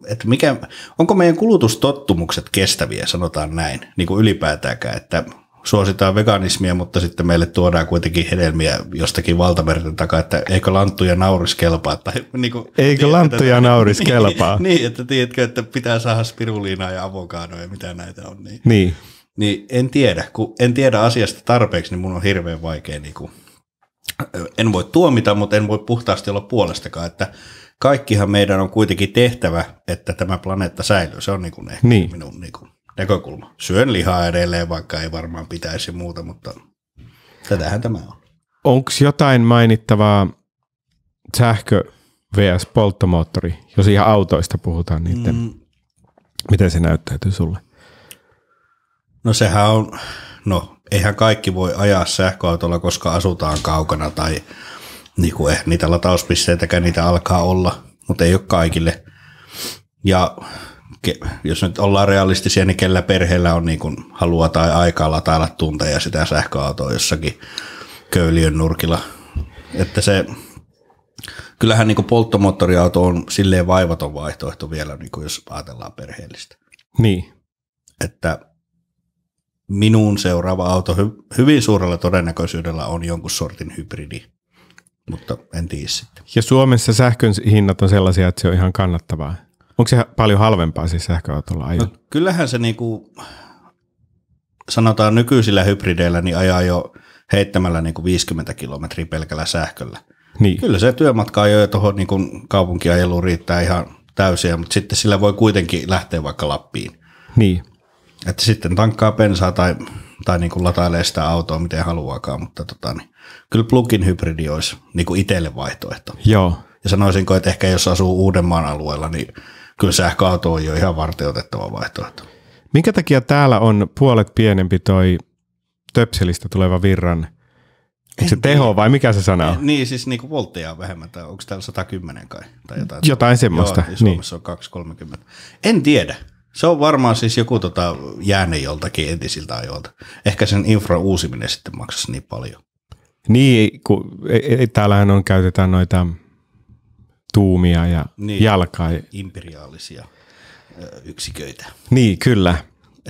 että mikä, onko meidän kulutustottumukset kestäviä, sanotaan näin, niin kuin ylipäätäänkään, että suositaan veganismia, mutta sitten meille tuodaan kuitenkin hedelmiä jostakin valtamerten takaa, että eikö lanttuja nauris kelpaa. Tai niinku, niin kuin, eikö tiedät, lanttuja että, nauris niin, kelpaa? Niin, että tiedätkö, että pitää saada spiruliinaa ja avokadoa ja mitä näitä on. Niin, niin. niin en tiedä. Kun en tiedä asiasta tarpeeksi, niin mun on hirveän vaikea. Niin kuin, en voi tuomita, mutta en voi puhtaasti olla puolestakaan, että kaikkihan meidän on kuitenkin tehtävä, että tämä planeetta säilyy. Se on niin kuin ehkä niin. minun niin kuin, näkökulma. Syön lihaa edelleen, vaikka ei varmaan pitäisi muuta, mutta tätähän tämä on. Onko jotain mainittavaa sähkö vs. polttomoottori, jos ihan autoista puhutaan niiden, mm. miten se näyttäytyy sulle? No sehän on, no eihän kaikki voi ajaa sähköautolla, koska asutaan kaukana tai niin kuin, eh, niitä latauspisteitäkään niitä alkaa olla, mutta ei ole kaikille. Ja jos nyt ollaan realistisia, niin kellä perheellä on niin kuin halua tai aikaa latailla tunteja sitä sähköautoa jossakin köyliön nurkilla. Että se, kyllähän niin kuin polttomoottoriauto on silleen vaivaton vaihtoehto vielä, niin kuin jos ajatellaan perheellistä. Niin. Että minun seuraava auto hy- hyvin suurella todennäköisyydellä on jonkun sortin hybridi, mutta en tiedä sitten. Ja Suomessa sähkön hinnat on sellaisia, että se on ihan kannattavaa. Onko se paljon halvempaa siis sähköautolla ajaa? No, kyllähän se niinku, sanotaan nykyisillä hybrideillä, niin ajaa jo heittämällä niinku 50 kilometriä pelkällä sähköllä. Niin. Kyllä se työmatka jo tuohon niinku kaupunkiajeluun riittää ihan täysiä, mutta sitten sillä voi kuitenkin lähteä vaikka Lappiin. Niin. Että sitten tankkaa bensaa tai, tai niinku latailee sitä autoa miten haluaakaan, mutta tota, niin, kyllä plug-in hybridi olisi niinku itselle vaihtoehto. Joo. Ja sanoisinko, että ehkä jos asuu Uudenmaan alueella, niin kyllä sähköauto on jo ihan varteutettava vaihtoehto. Minkä takia täällä on puolet pienempi toi töpselistä tuleva virran? Onko se teho niin. vai mikä se sana on? Niin, siis niinku voltteja on vähemmän, tai onko täällä 110 kai? Tai jotain, jotain semmoista. Joo, niin Suomessa niin. on 230. En tiedä. Se on varmaan siis joku tota jääne joltakin entisiltä ajoilta. Ehkä sen infra uusiminen sitten maksaisi niin paljon. Niin, kun e, e, täällähän on, käytetään noita – tuumia ja niin, jalkaa. Imperiaalisia yksiköitä. Niin, kyllä.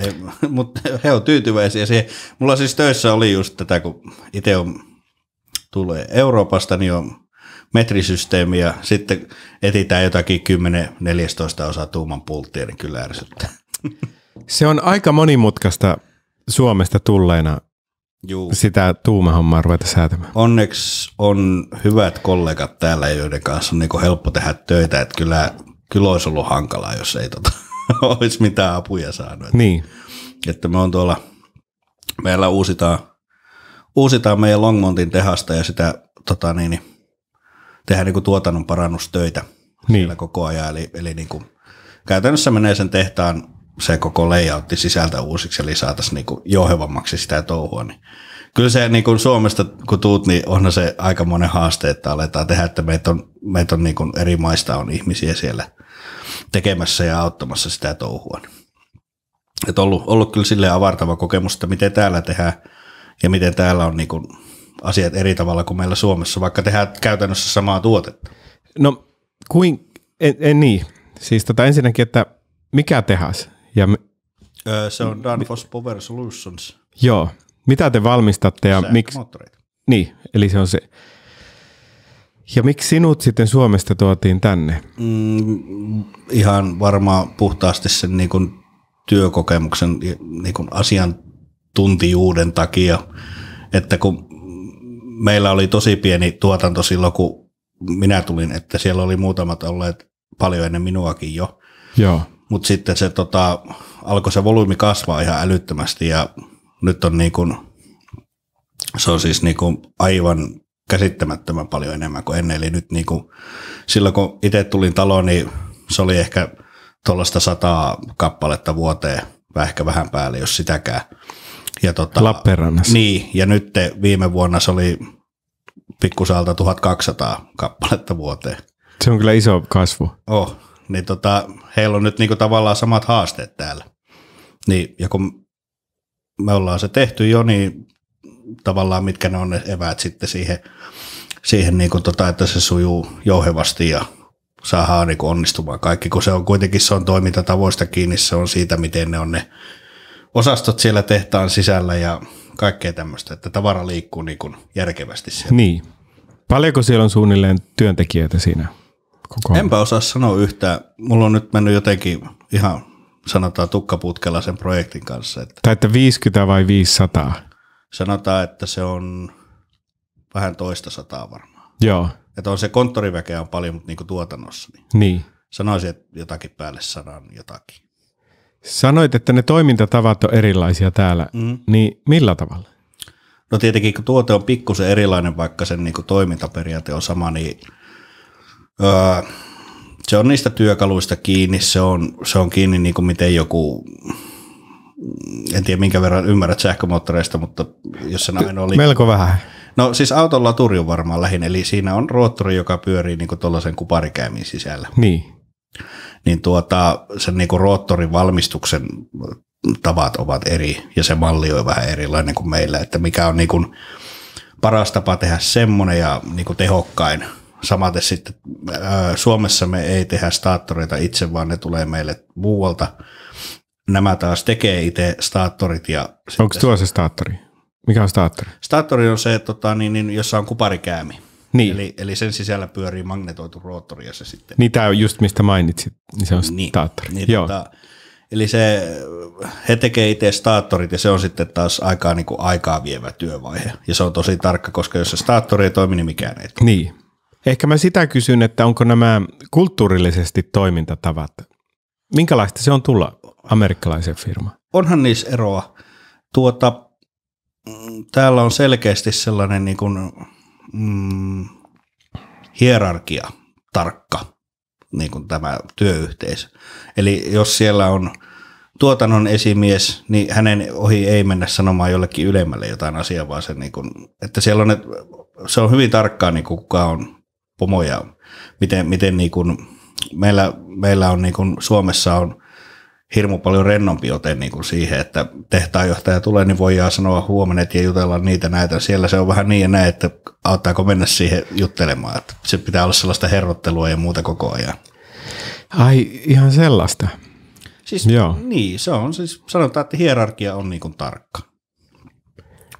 Mutta he on tyytyväisiä siihen. Mulla siis töissä oli just tätä, kun itse on, tulee Euroopasta, niin on metrisysteemi ja sitten etitään jotakin 10-14 osaa tuuman pulttia, niin kyllä ärsyttää. Se on aika monimutkaista Suomesta tulleena Juu. sitä tuumahommaa ruveta säätämään. Onneksi on hyvät kollegat täällä, joiden kanssa on niinku helppo tehdä töitä, että kyllä, kyllä olisi ollut hankalaa, jos ei tota, olisi mitään apuja saanut. niin. Että me on tuolla, meillä uusitaan, uusitaan meidän Longmontin tehasta ja sitä tota niin, niin tehdään niinku tuotannon parannustöitä niin. siellä koko ajan. Eli, eli niinku, käytännössä menee sen tehtaan se koko layoutti sisältä uusiksi, eli saataisiin niinku johevammaksi sitä touhua. Niin kyllä se niin kuin Suomesta, kun tuut, niin on se aika monen haaste, että aletaan tehdä, että meitä on, meitä on niin kuin eri maista on ihmisiä siellä tekemässä ja auttamassa sitä touhua. Niin. Et ollut, ollut kyllä sille avartava kokemus, että miten täällä tehdään ja miten täällä on niin kuin asiat eri tavalla kuin meillä Suomessa, vaikka tehdään käytännössä samaa tuotetta. No kuin, en, en niin. Siis tota ensinnäkin, että mikä tehas? Ja me, öö, se on Danfoss Power Solutions. Joo. Mitä te valmistatte ja miksi? Niin, eli se on se. Ja miksi sinut sitten Suomesta tuotiin tänne? Mm, ihan varmaan puhtaasti sen niin kuin työkokemuksen niin kuin asiantuntijuuden takia, että kun meillä oli tosi pieni tuotanto silloin, kun minä tulin, että siellä oli muutamat olleet paljon ennen minuakin jo. Joo mutta sitten se tota, alkoi se volyymi kasvaa ihan älyttömästi ja nyt on niin kuin, se on siis niin kuin aivan käsittämättömän paljon enemmän kuin ennen. Eli nyt niin kuin, silloin kun itse tulin taloon, niin se oli ehkä tuollaista sataa kappaletta vuoteen, vähän ehkä vähän päälle, jos sitäkään. Ja tota, Lappeenrannassa. Niin, ja nyt viime vuonna se oli pikkusalta 1200 kappaletta vuoteen. Se on kyllä iso kasvu. Oh, niin tota, heillä on nyt niinku tavallaan samat haasteet täällä. Niin, ja kun me ollaan se tehty jo, niin tavallaan mitkä ne on ne eväät sitten siihen, siihen niinku tota, että se sujuu jouhevasti ja saadaan niinku onnistumaan kaikki, kun se on kuitenkin se on toimintatavoista kiinni, se on siitä, miten ne on ne osastot siellä tehtaan sisällä ja kaikkea tämmöistä, että tavara liikkuu niin järkevästi siellä. Niin. Paljonko siellä on suunnilleen työntekijöitä siinä koko ajan? Enpä osaa sanoa yhtään. Mulla on nyt mennyt jotenkin ihan sanotaan tukkaputkella sen projektin kanssa. Että että 50 vai 500? Sanotaan, että se on vähän toista sataa varmaan. Joo. Että on se konttoriväkeä on paljon, mutta niin kuin tuotannossa. Niin. niin. Sanoisin, että jotakin päälle sanan jotakin. Sanoit, että ne toimintatavat on erilaisia täällä, mm. niin millä tavalla? No tietenkin, kun tuote on pikkusen erilainen, vaikka sen niin kuin toimintaperiaate on sama, niin se on niistä työkaluista kiinni, se on, se on kiinni niin kuin miten joku, en tiedä minkä verran ymmärrät sähkömoottoreista, mutta jos sen ainoa oli... Melko vähän. No siis autolla turju varmaan lähin, eli siinä on roottori, joka pyörii niin tuollaisen kuparikäimin sisällä. Niin. Niin tuota, sen niin roottorin valmistuksen tavat ovat eri ja se malli on vähän erilainen kuin meillä, että mikä on niin kuin paras tapa tehdä semmoinen ja niin kuin tehokkain – Samaten sitten äh, Suomessa me ei tehdä staattoreita itse, vaan ne tulee meille muualta. Nämä taas tekee itse staattorit. Ja Onko tuo se staattori? Mikä on staattori? Staattori on se, tota, niin, niin, jossa on kuparikäämi. Niin. Eli, eli sen sisällä pyörii magnetoitu roottori ja se sitten... Niin tämä on just mistä mainitsit, niin se on niin. staattori. Niin, Joo. Tota, eli se, he tekee itse staattorit ja se on sitten taas aikaa, niin kuin aikaa vievä työvaihe. Ja se on tosi tarkka, koska jos se staattori ei toimi, niin mikään ei toimi. Niin. Ehkä mä sitä kysyn, että onko nämä kulttuurillisesti toimintatavat, minkälaista se on tulla amerikkalaisen firmaan? Onhan niissä eroa. Tuota, mm, täällä on selkeästi sellainen niin kuin, mm, hierarkia tarkka, niin kuin tämä työyhteisö. Eli jos siellä on tuotannon esimies, niin hänen ohi ei mennä sanomaan jollekin ylemmälle jotain asiaa, vaan se, niin kuin, että siellä on, että se on hyvin tarkkaa, niin kuin kuka on pomoja, miten, miten niin kuin, meillä, meillä on niin kuin Suomessa on hirmu paljon rennompi ote niin kuin siihen, että tehtaanjohtaja tulee, niin voidaan sanoa huomenet ja jutella niitä näitä. Siellä se on vähän niin ja näin, että auttaako mennä siihen juttelemaan. Että se pitää olla sellaista herrottelua ja muuta koko ajan. Ai ihan sellaista. Siis, Joo. Niin, se on. Siis sanotaan, että hierarkia on niin kuin tarkka.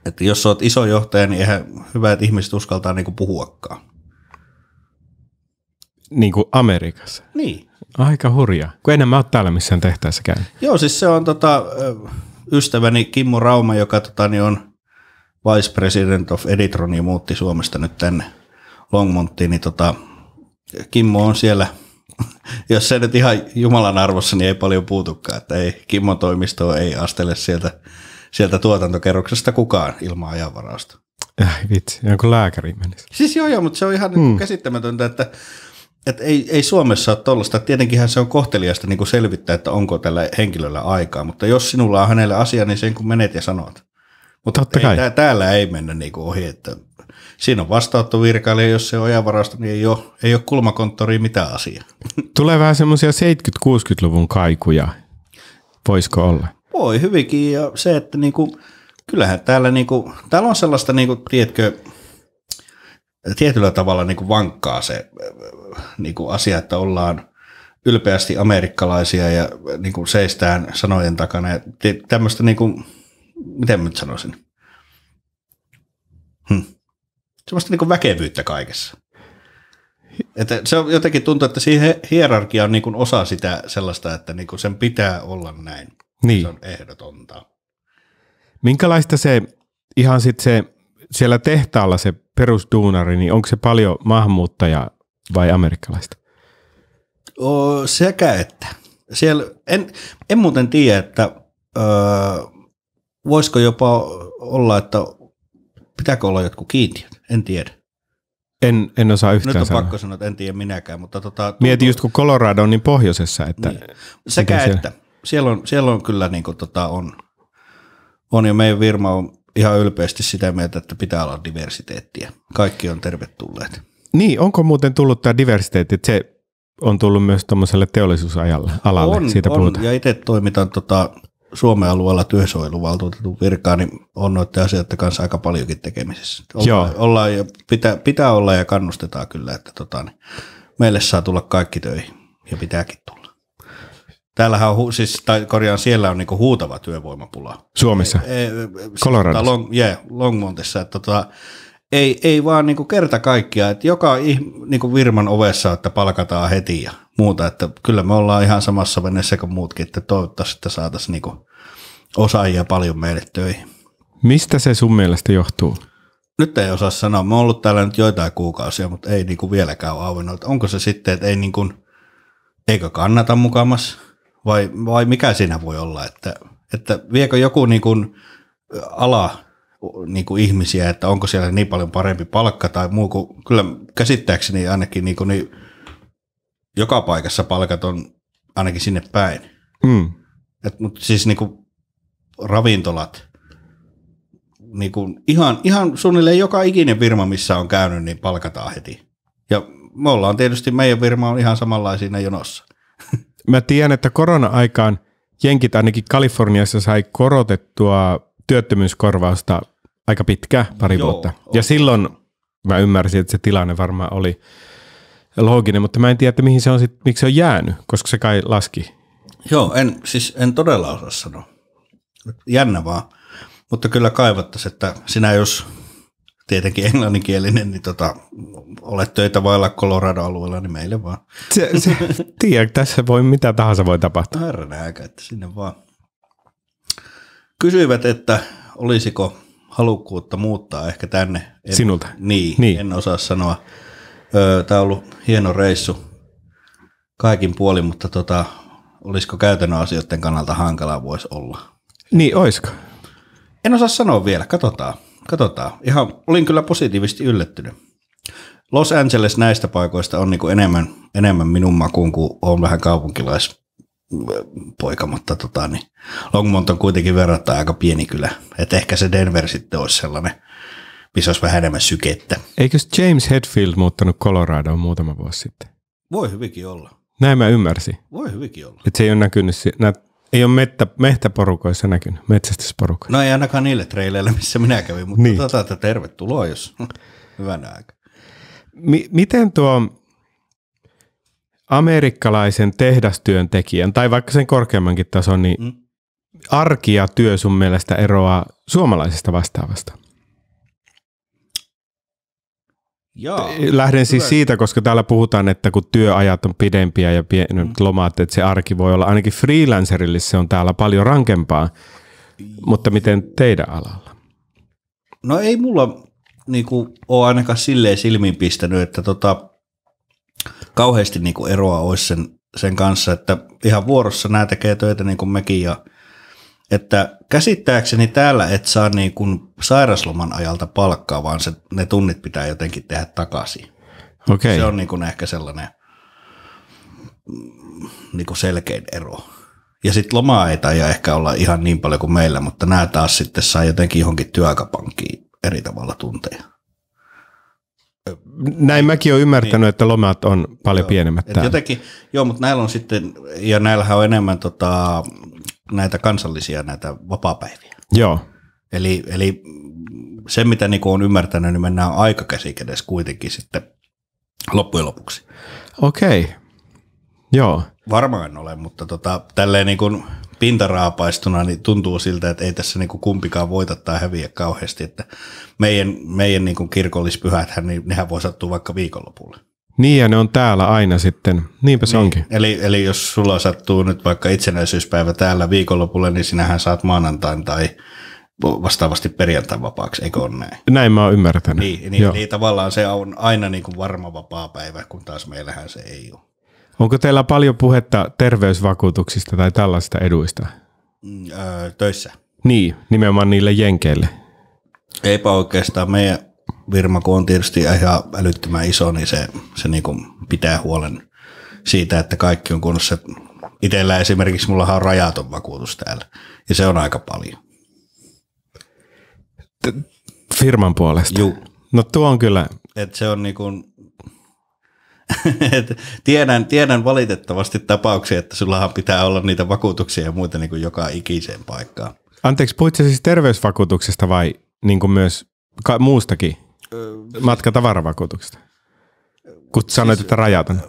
Että jos olet iso johtaja, niin eihän hyvät ihmiset uskaltaa niin kuin puhuakaan. Niin kuin Amerikassa? Niin. Aika hurjaa, kun enää mä oon täällä missään tehtäessä käy. Joo, siis se on tota, ystäväni Kimmo Rauma, joka tota, niin on vice president of Editron ja muutti Suomesta nyt tänne Longmonttiin, niin tota, Kimmo on siellä – jos se nyt ihan Jumalan arvossa, niin ei paljon puutukaan, että ei kimmo toimistoa ei astele sieltä, sieltä tuotantokerroksesta kukaan ilman ajanvarausta. Ai äh, vitsi, joku lääkäri menisi. Siis joo joo, mutta se on ihan hmm. käsittämätöntä, että et ei, ei Suomessa ole tuollaista. Tietenkinhän se on kohteliasta niin selvittää, että onko tällä henkilöllä aikaa, mutta jos sinulla on hänelle asia, niin sen kun menet ja sanot. Mutta Totta ei, tää, täällä ei mennä niin kuin ohi, että siinä on vastaanottovirkailija, jos se on ajanvarasta, niin ei ole, ei ole kulmakonttoriin mitään asiaa. Tulee vähän semmoisia 70-60-luvun kaikuja, voisiko olla? Voi hyvinkin, ja se, että niin kuin, kyllähän täällä, niin kuin, täällä on sellaista, niin kuin, tiedätkö, tietyllä tavalla niin kuin vankkaa se äh, niin kuin asia, että ollaan ylpeästi amerikkalaisia ja äh, niin kuin seistään sanojen takana. Ja tämmöistä, niin kuin, miten nyt sanoisin, hm. semmoista niin kuin väkevyyttä kaikessa. Että äh, se on jotenkin tuntuu, että siihen hierarkia on niin kuin osa sitä sellaista, että niin kuin sen pitää olla näin. Niin. Se on ehdotonta. Minkälaista se ihan sitten se siellä tehtaalla se perusduunari, niin onko se paljon maahanmuuttaja vai amerikkalaista? O, sekä että. Siellä, en, en muuten tiedä, että ö, voisiko jopa olla, että pitääkö olla jotkut kiintiöt, en tiedä. En, en osaa yhtään Nyt on sanoa. pakko sanoa, että en tiedä minäkään. Mutta tota, tuntuu... Mieti just kun Colorado on niin pohjoisessa. Että niin. Sekä siellä... että. Siellä on, siellä on kyllä niin kuin, tota, on, on jo meidän firma on ihan ylpeästi sitä mieltä, että pitää olla diversiteettiä. Kaikki on tervetulleet. Niin, onko muuten tullut tämä diversiteetti, että se on tullut myös tuommoiselle teollisuusajalle, alalle, on, siitä on. ja itse toimitan tota Suomen alueella työsuojeluvaltuutetun virkaan, niin on noiden asioiden kanssa aika paljonkin tekemisissä. Ollaan, Joo. ollaan ja pitää, pitää olla ja kannustetaan kyllä, että tota, niin meille saa tulla kaikki töihin ja pitääkin tulla. Täällähän on, siis, tai korjaan, siellä on niinku huutava työvoimapula. Suomessa? E, e, siis Coloradossa? Tota Long, yeah, Longmontissa. Että tota, ei, ei vaan niinku kerta kaikkiaan, että joka ih, niinku virman ovessa, että palkataan heti ja muuta. Että kyllä me ollaan ihan samassa veneessä kuin muutkin, että toivottavasti, että saataisiin niinku osaajia paljon meille töihin. Mistä se sun mielestä johtuu? Nyt ei osaa sanoa. Mä oon ollut täällä nyt joitain kuukausia, mutta ei niinku vieläkään ole auennut. Onko se sitten, että ei niinku, eikö kannata mukamas – vai, vai mikä siinä voi olla, että, että viekö joku niin kuin ala niin kuin ihmisiä, että onko siellä niin paljon parempi palkka tai muu, kun kyllä käsittääkseni ainakin niin kuin, niin joka paikassa palkat on ainakin sinne päin. Mm. Et, mutta siis niin kuin ravintolat, niin kuin ihan, ihan suunnilleen joka ikinen firma, missä on käynyt, niin palkataan heti. Ja me ollaan tietysti, meidän firma on ihan samanlaisia siinä jonossa. Mä tiedän, että korona-aikaan jenkit ainakin Kaliforniassa sai korotettua työttömyyskorvausta aika pitkä, pari Joo, vuotta. Ja silloin mä ymmärsin, että se tilanne varmaan oli looginen, mutta mä en tiedä, että mihin se on sit, miksi se on jäänyt, koska se kai laski. Joo, en, siis en todella osaa sanoa. Jännä vaan. Mutta kyllä kaivattaisiin, että sinä jos tietenkin englanninkielinen, niin tota, olet töitä vailla Colorado-alueella, niin meille vaan. Se, se, tiedä, tässä voi mitä tahansa voi tapahtua. Härnääkä, että sinne vaan. Kysyivät, että olisiko halukkuutta muuttaa ehkä tänne. En, Sinulta? Niin, niin, en osaa sanoa. Tämä on ollut hieno reissu kaikin puolin, mutta tota, olisiko käytännön asioiden kannalta hankalaa voisi olla? Niin, oisko? En osaa sanoa vielä, katsotaan katsotaan. Ihan, olin kyllä positiivisesti yllättynyt. Los Angeles näistä paikoista on niin enemmän, enemmän minun makuun, kuin on vähän kaupunkilais poika, mutta tota, niin Longmont on kuitenkin verrattuna aika pieni kyllä. Et ehkä se Denver sitten olisi sellainen, missä olisi vähän enemmän sykettä. Eikö James Hetfield muuttanut Coloradoon muutama vuosi sitten? Voi hyvinkin olla. Näin mä ymmärsin. Voi hyvinkin olla. Et se ei ole näkynyt, ei ole mettä, mehtäporukoissa näkynyt, metsästysporukoissa. No ei ainakaan niille treileille, missä minä kävin, mutta niin. tota, että tervetuloa, jos hyvän aika. M- miten tuo amerikkalaisen tehdastyöntekijän, tai vaikka sen korkeammankin tason, niin mm. arki ja työ sun mielestä eroaa suomalaisesta vastaavasta? Jaa. Lähden siis siitä, koska täällä puhutaan, että kun työajat on pidempiä ja pienet mm. lomat, että se arki voi olla, ainakin freelancerille se on täällä paljon rankempaa, mutta miten teidän alalla? No ei mulla niin kuin, ole ainakaan silleen silmiin pistänyt, että tota, kauheasti niin kuin eroa olisi sen, sen kanssa, että ihan vuorossa nämä tekee töitä niin kuin mekin ja – että käsittääkseni täällä et saa niin kuin sairasloman ajalta palkkaa, vaan se, ne tunnit pitää jotenkin tehdä takaisin. Okay. Se on niin kuin ehkä sellainen mm, niin kuin selkein ero. Ja sitten lomaa ei taida ehkä olla ihan niin paljon kuin meillä, mutta nämä taas sitten saa jotenkin johonkin työaikapankkiin eri tavalla tunteja. Näin mäkin olen ymmärtänyt, niin. että lomat on paljon joo. pienemmät. Et jotenkin, joo, mutta näillä on sitten, ja näillähän on enemmän tota, näitä kansallisia näitä vapaapäiviä. Joo. Eli, eli se, mitä niin on ymmärtänyt, niin mennään aika käsikädessä kuitenkin sitten loppujen lopuksi. Okei, okay. joo. Varmaan ole, mutta tota, tälleen niin kuin pintaraapaistuna niin tuntuu siltä, että ei tässä niin kuin kumpikaan voita tai häviä kauheasti. Että meidän meidän niin kuin kirkollispyhäthän, niin nehän voi sattua vaikka viikonlopulle. Niin ja ne on täällä aina sitten. Niinpä se niin. onkin. Eli, eli jos sulla sattuu nyt vaikka itsenäisyyspäivä täällä viikonlopulle, niin sinähän saat maanantain tai vastaavasti perjantain vapaaksi, eikö ole näin? Näin mä oon ymmärtänyt. Niin, niin, Joo. niin tavallaan se on aina niin kuin varma vapaa päivä, kun taas meillähän se ei ole. Onko teillä paljon puhetta terveysvakuutuksista tai tällaista eduista? Mm, öö, töissä. Niin, nimenomaan niille jenkeille. Eipä oikeastaan. Meidän firma, kun on tietysti ihan älyttömän iso, niin se, se niin kuin pitää huolen siitä, että kaikki on kunnossa. Itellä esimerkiksi mulla on rajaton vakuutus täällä, ja se on aika paljon. T- firman puolesta? Juu. No tuo on kyllä. Et se on niin kuin, et tiedän, tiedän valitettavasti tapauksia, että sullahan pitää olla niitä vakuutuksia ja muita niin kuin joka ikiseen paikkaan. Anteeksi, puhuitko siis terveysvakuutuksesta vai niin kuin myös ka- muustakin? Matkatavaravakuutuksesta. Kun siis, sanoit, että rajaton.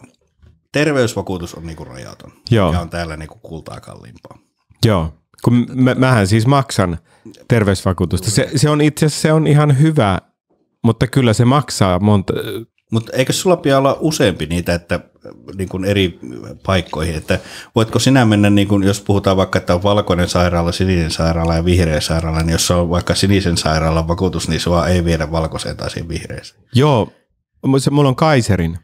Terveysvakuutus on niinku rajaton, Joo. Ja on täällä niinku kultaa kalliimpaa. Joo, kun mä, tota- mähän siis maksan terveysvakuutusta. Se, se on itse asiassa se on ihan hyvä, mutta kyllä se maksaa monta. Mutta eikö sulla pidä olla useampi niitä, että niin kuin eri paikkoihin, että voitko sinä mennä, niin kuin, jos puhutaan vaikka, että on valkoinen sairaala, sininen sairaala ja vihreä sairaala, niin jos on vaikka sinisen sairaalan vakuutus, niin sua ei viedä valkoiseen tai siihen vihreäseen. Joo, se mulla on Kaiserin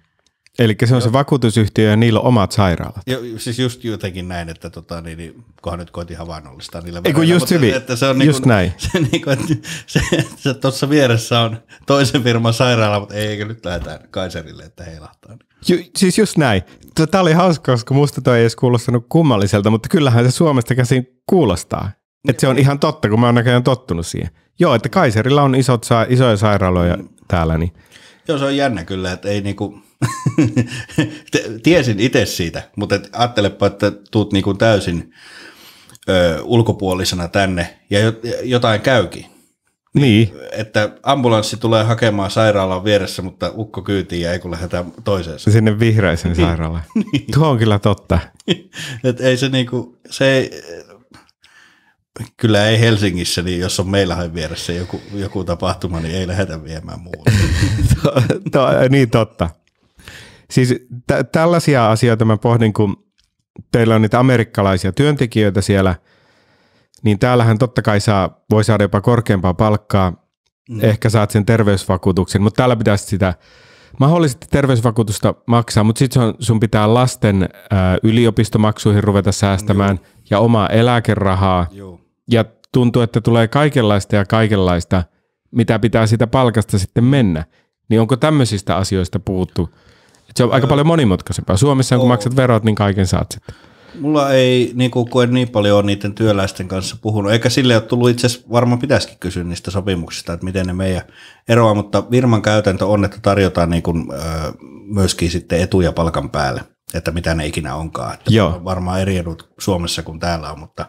Eli se on Joo. se vakuutusyhtiö ja niillä on omat sairaalat. Jo, siis just jotenkin näin, että tota, niin, niin, kohan nyt koitin havainnollistaa niillä Ei kun just mutta, hyvin, että se on niin just kuin, näin. Se, niin kuin, että se, se tuossa vieressä on toisen firman sairaala, mutta ei, eikö nyt lähdetä Kaiserille, että heilahtaa. Ju, siis just näin. Tämä oli hauska, koska musta toi ei edes kuulostanut kummalliselta, mutta kyllähän se Suomesta käsin kuulostaa. Että se on ihan totta, kun mä oon näköjään tottunut siihen. Joo, että Kaiserilla on isot, isoja sairaaloja mm. täällä. Niin. Joo, se on jännä kyllä, että ei niinku, Tiesin itse siitä, mutta et ajattelepa, että tuut niinku täysin ö, ulkopuolisena tänne ja jotain käykin. Niin. Että ambulanssi tulee hakemaan sairaalan vieressä, mutta ukko kyytiin ja ei kun lähdetä toiseen. Sinne vihreisen niin. sairaalaan. niin. Tuo on kyllä totta. Et ei se niinku, se ei, kyllä ei Helsingissä, niin jos on meillähän vieressä joku, joku tapahtuma, niin ei lähdetä viemään muuta. to, to, niin totta. Siis t- tällaisia asioita mä pohdin, kun teillä on niitä amerikkalaisia työntekijöitä siellä, niin täällähän totta kai saa, voi saada jopa korkeampaa palkkaa. Mm. Ehkä saat sen terveysvakuutuksen, mutta täällä pitäisi sitä mahdollisesti terveysvakuutusta maksaa, mutta sitten sun pitää lasten ä, äh, yliopistomaksuihin ruveta säästämään mm. ja omaa eläkerahaa. Joo. Ja tuntuu, että tulee kaikenlaista ja kaikenlaista, mitä pitää sitä palkasta sitten mennä. Niin onko tämmöisistä asioista puhuttu? Se on aika paljon monimutkaisempaa. Suomessa, kun maksat verot, niin kaiken saat sitten. Mulla ei, niin kuin, en niin paljon ole niiden työläisten kanssa puhunut, eikä sille ole tullut itse asiassa, varmaan pitäisikin kysyä niistä sopimuksista, että miten ne meidän eroaa, mutta Virman käytäntö on, että tarjotaan niin kuin, myöskin sitten etuja palkan päälle, että mitä ne ikinä onkaan. Että Joo. On varmaan eri edut Suomessa kuin täällä on, mutta,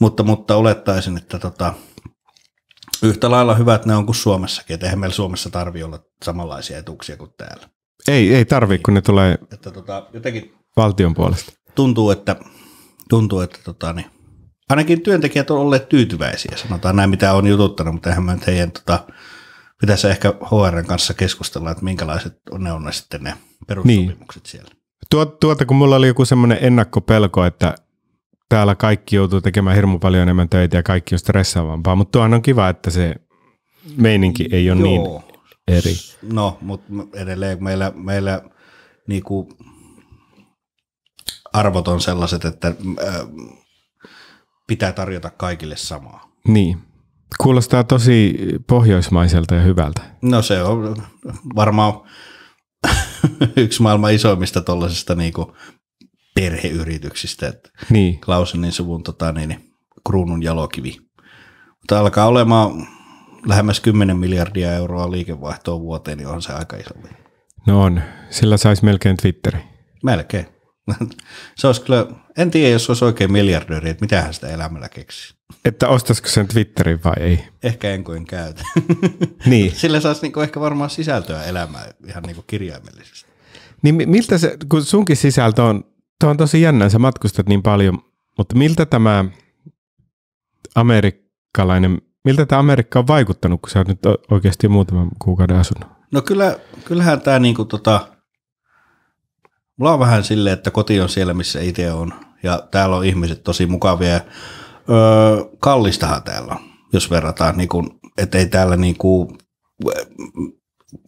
mutta, mutta olettaisin, että tota, yhtä lailla hyvät ne on kuin Suomessakin, että eihän meillä Suomessa tarvitse olla samanlaisia etuuksia kuin täällä. Ei, ei tarvi, kun ne tulee että tota, jotenkin valtion puolesta. Tuntuu, että, tuntuu, että tota, niin, ainakin työntekijät on olleet tyytyväisiä, sanotaan näin, mitä on jututtanut, mutta eihän mä nyt heidän tota, pitäisi ehkä HRn kanssa keskustella, että minkälaiset on ne on ne sitten ne perussopimukset niin. siellä. Tuot, tuota, kun mulla oli joku semmoinen ennakkopelko, että täällä kaikki joutuu tekemään hirmu paljon enemmän töitä ja kaikki on stressaavampaa, mutta tuohan on kiva, että se meininki ei ole niin Joo. niin eri. No, mutta edelleen meillä, meillä niinku arvot on sellaiset, että äh, pitää tarjota kaikille samaa. Niin. Kuulostaa tosi pohjoismaiselta ja hyvältä. No se on varmaan yksi maailman isoimmista tuollaisista niinku perheyrityksistä. Että niin. Klausenin suvun tota, niin, kruunun jalokivi. Mutta alkaa olemaan lähemmäs 10 miljardia euroa liikevaihtoa vuoteen, niin on se aika iso. No on, sillä saisi melkein Twitteri. Melkein. Se olisi kyllä, en tiedä, jos olisi oikein miljardööri, että mitähän sitä elämällä keksi. Että ostaisiko sen Twitterin vai ei? Ehkä en kuin käytä. niin. Sillä saisi niinku ehkä varmaan sisältöä elämään ihan niinku kirjaimellisesti. Niin miltä se, kun sunkin sisältö on, tuo on tosi jännä, sä matkustat niin paljon, mutta miltä tämä amerikkalainen Miltä tämä Amerikka on vaikuttanut, kun sä oot nyt oikeasti muutaman kuukauden asunut? No kyllä, kyllähän tämä niinku tota, mulla on vähän silleen, että koti on siellä, missä itse on. Ja täällä on ihmiset tosi mukavia. Öö, kallistahan täällä on, jos verrataan, niinku, että ei täällä niin kuin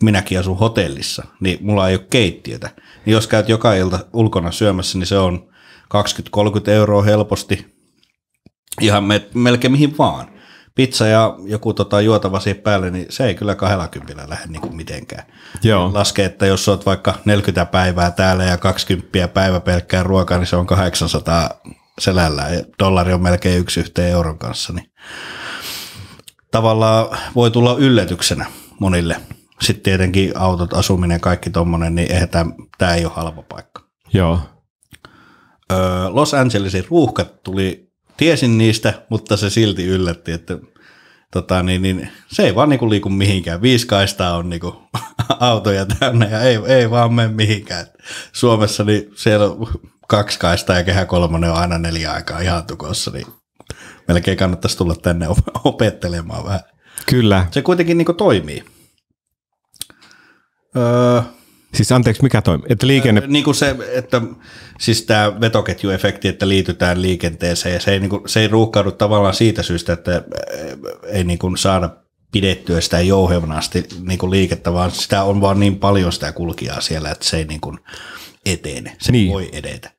minäkin asun hotellissa, niin mulla ei ole keittiötä. Niin jos käyt joka ilta ulkona syömässä, niin se on 20-30 euroa helposti. Ihan me, melkein mihin vaan pizza ja joku tota, juotava siihen päälle, niin se ei kyllä 20 lähde niin kuin mitenkään. Joo. Laske, että jos olet vaikka 40 päivää täällä ja 20 päivä pelkkää ruokaa, niin se on 800 selällä Ja dollari on melkein yksi yhteen euron kanssa, niin tavallaan voi tulla yllätyksenä monille. Sitten tietenkin autot, asuminen, kaikki tuommoinen, niin eihän tämä, tämä ei ole halva paikka. Joo. Öö, Los Angelesin ruuhkat tuli tiesin niistä, mutta se silti yllätti, että tota, niin, niin, se ei vaan niinku liiku mihinkään. Viisi kaistaa on niinku autoja täynnä ja ei, ei vaan mene mihinkään. Suomessa niin siellä on kaksi kaistaa ja kehä kolmonen on aina neljä aikaa ihan tukossa, niin melkein kannattaisi tulla tänne opettelemaan vähän. Kyllä. Se kuitenkin kuin niinku toimii. Öö, Siis anteeksi, mikä toi? Että liikenne... Niin kuin se, että siis tämä vetoketjuefekti, että liitytään liikenteeseen, se ei, niin kuin, se ei ruuhkaudu tavallaan siitä syystä, että äh, ei niin kuin saada pidettyä sitä asti niin kuin liikettä, vaan sitä on vaan niin paljon sitä kulkijaa siellä, että se ei niin kuin etene, se niin. voi edetä.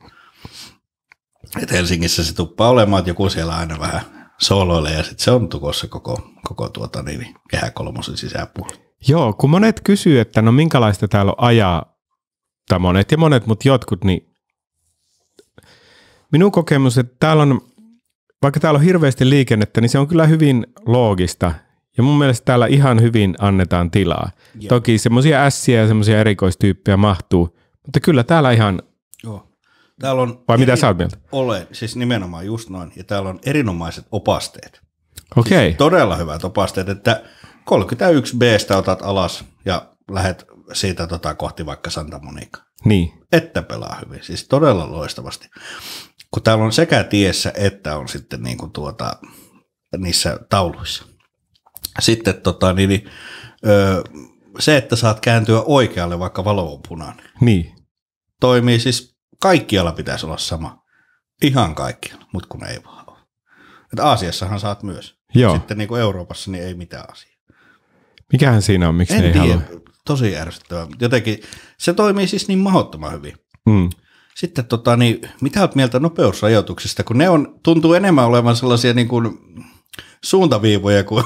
Et Helsingissä se tuppaa olemaan, että joku siellä aina vähän sooloilee ja sitten se on tukossa koko, koko tuota, niin, kehäkolmosen sisäpuolella. Joo, kun monet kysyy, että no minkälaista täällä on ajaa, tai monet ja monet, mutta jotkut, niin minun kokemus, että täällä on, vaikka täällä on hirveästi liikennettä, niin se on kyllä hyvin loogista. Ja mun mielestä täällä ihan hyvin annetaan tilaa. Joo. Toki semmoisia ässiä ja semmoisia erikoistyyppejä mahtuu, mutta kyllä täällä ihan... Joo. Täällä on Vai eri... mitä sä oot mieltä? Olen, siis nimenomaan just noin. Ja täällä on erinomaiset opasteet. Okei. Okay. Siis todella hyvät opasteet, että 31 B otat alas ja lähet siitä tota kohti vaikka Santa Monica. Niin. Että pelaa hyvin, siis todella loistavasti. Kun täällä on sekä tiessä että on sitten niinku tuota, niissä tauluissa. Sitten tota, niin, niin, öö, se, että saat kääntyä oikealle, vaikka valo on punainen. Niin. Toimii siis, kaikkialla pitäisi olla sama. Ihan kaikkialla, mutta kun ei vaan ole. Et Aasiassahan saat myös. Joo. Sitten niin kuin Euroopassa, niin ei mitään asiaa. Mikähän siinä on, miksi en ne ei tiedä. halua? Tosi ärsyttävää. Jotenkin se toimii siis niin mahdottoman hyvin. Mm. Sitten tota, niin, mitä olet mieltä nopeusrajoituksista, kun ne on, tuntuu enemmän olevan sellaisia niin kuin suuntaviivoja kuin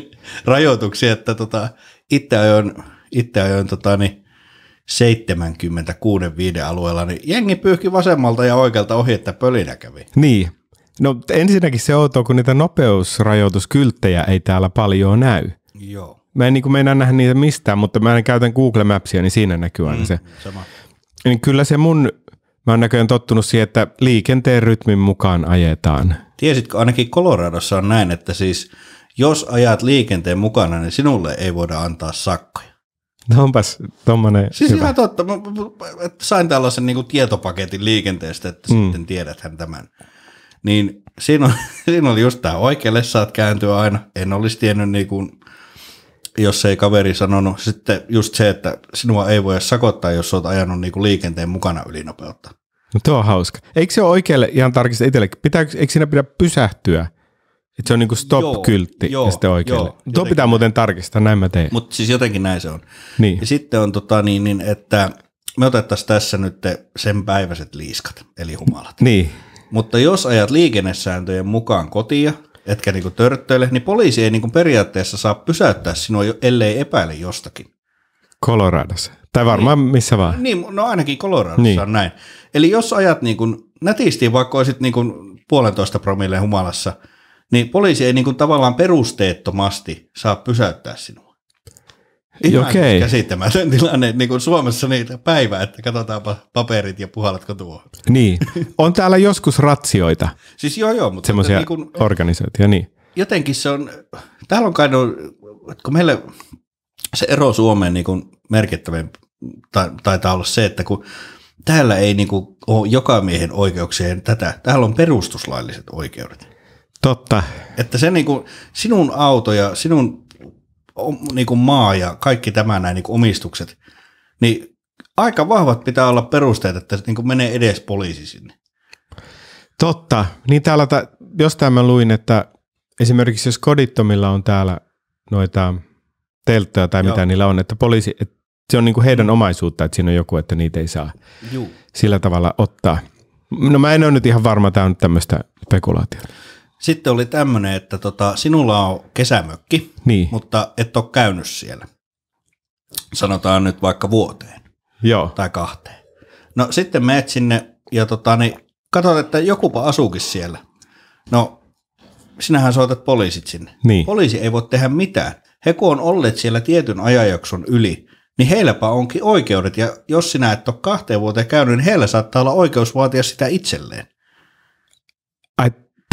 rajoituksia, että tota, itse ajoin, itse ajoin tota, niin 76-5 alueella, niin jengi pyyhki vasemmalta ja oikealta ohi, että pölinä kävi. Niin. No ensinnäkin se outoa, kun niitä nopeusrajoituskylttejä ei täällä paljon näy. Joo. Mä en niin meinaa nähdä niitä mistään, mutta mä en käytän Google Mapsia, niin siinä näkyy aina mm, se. Sama. Niin kyllä se mun, mä oon näköjään tottunut siihen, että liikenteen rytmin mukaan ajetaan. Tiesitkö, ainakin Coloradossa on näin, että siis jos ajat liikenteen mukana, niin sinulle ei voida antaa sakkoja. No onpas tommonen Siis hyvä. ihan totta. Mä, sain tällaisen niin kuin tietopaketin liikenteestä, että mm. sitten tiedäthän tämän. Niin siinä, on, siinä oli just tämä oikealle saat kääntyä aina. En olisi tiennyt niin kuin jos ei kaveri sanonut. Sitten just se, että sinua ei voi sakottaa, jos olet ajanut niinku liikenteen mukana ylinopeutta. No tuo on hauska. Eikö se ole oikealle ihan tarkista itsellekin? Pitääkö, eikö siinä pidä pysähtyä? Että se on niinku stop-kyltti joo, ja sitten oikealle. Joo, tuo pitää näin. muuten tarkistaa, näin mä teen. Mutta siis jotenkin näin se on. Niin. Ja sitten on tota niin, niin että me otettaisiin tässä nyt sen päiväiset liiskat, eli humalat. Niin. Mutta jos ajat liikennesääntöjen mukaan kotia, etkä niin törttöille, niin poliisi ei niin periaatteessa saa pysäyttää sinua, ellei epäile jostakin. Coloradossa. Tai varmaan niin, missä vaan. Niin, no ainakin Coloradossa niin. on näin. Eli jos ajat niin kuin nätisti, vaikka olisit niin kuin puolentoista promille humalassa, niin poliisi ei niin kuin tavallaan perusteettomasti saa pysäyttää sinua. Ihan okay. käsittämätön tilanne niin kuin Suomessa niitä päivää, että katsotaanpa paperit ja puhalatko tuo. Niin. On täällä joskus ratsioita. Siis joo joo, mutta... Semmoisia niin kuin, niin. Jotenkin se on, täällä on kai, no, kun meillä se ero Suomeen niin kuin merkittävän taitaa olla se, että kun täällä ei niin kuin ole joka miehen oikeukseen tätä, täällä on perustuslailliset oikeudet. Totta. Että se niin kuin, sinun auto ja sinun niin kuin maa ja kaikki tämä näin niin kuin omistukset, niin aika vahvat pitää olla perusteet, että niin kuin menee edes poliisi sinne. Totta. Niin täällä, jostain mä luin, että esimerkiksi jos kodittomilla on täällä noita telttoja tai Joo. mitä niillä on, että poliisi, että se on niin kuin heidän omaisuutta, että siinä on joku, että niitä ei saa Juu. sillä tavalla ottaa. No mä en ole nyt ihan varma, tämä on tämmöistä spekulaatiota. Sitten oli tämmöinen, että tota, sinulla on kesämökki, niin. mutta et ole käynyt siellä. Sanotaan nyt vaikka vuoteen Joo. tai kahteen. No sitten meet sinne ja tota, niin katsot, että jokupa asuukin siellä. No sinähän soitat poliisit sinne. Niin. Poliisi ei voi tehdä mitään. He kun on olleet siellä tietyn ajanjakson yli, niin heilläpä onkin oikeudet. Ja jos sinä et ole kahteen vuoteen käynyt, niin heillä saattaa olla oikeus vaatia sitä itselleen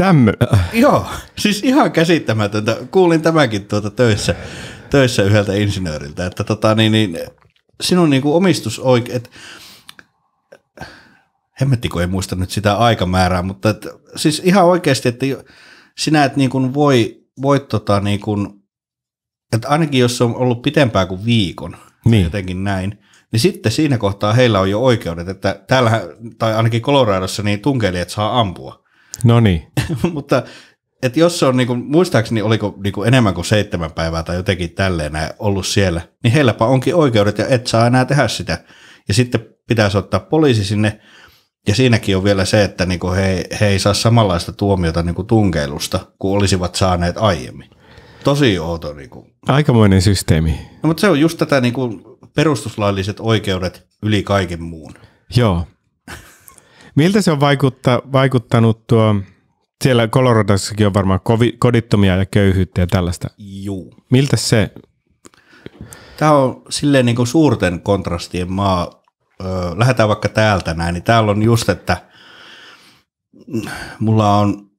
tämmö. Joo, siis ihan käsittämätöntä. Kuulin tämänkin tuota töissä, töissä yhdeltä insinööriltä, että tota, niin, niin, sinun niin kuin omistus oikein, että hemmetti kun ei muista nyt sitä aikamäärää, mutta et, siis ihan oikeasti, että sinä et niin kuin voi, voi tota niin kuin, että ainakin jos on ollut pitempään kuin viikon, niin. jotenkin näin, niin sitten siinä kohtaa heillä on jo oikeudet, että täällähän, tai ainakin Coloradossa, niin tunkelijat saa ampua. No niin. Mutta et jos se on, niinku, muistaakseni oliko niinku enemmän kuin seitsemän päivää tai jotenkin tälleen ollut siellä, niin heilläpä onkin oikeudet ja et saa enää tehdä sitä. Ja sitten pitäisi ottaa poliisi sinne, ja siinäkin on vielä se, että niinku he, he ei saa samanlaista tuomiota niinku tunkeilusta kuin olisivat saaneet aiemmin. Tosi outo. Niinku. Aikamoinen systeemi. No, mutta se on just tätä niinku perustuslailliset oikeudet yli kaiken muun. Joo, Miltä se on vaikutta, vaikuttanut tuo, siellä Coloradossakin on varmaan kovi, kodittomia ja köyhyyttä ja tällaista. Juu. Miltä se? Tämä on silleen niin kuin suurten kontrastien maa. Lähdetään vaikka täältä näin, niin täällä on just, että mulla on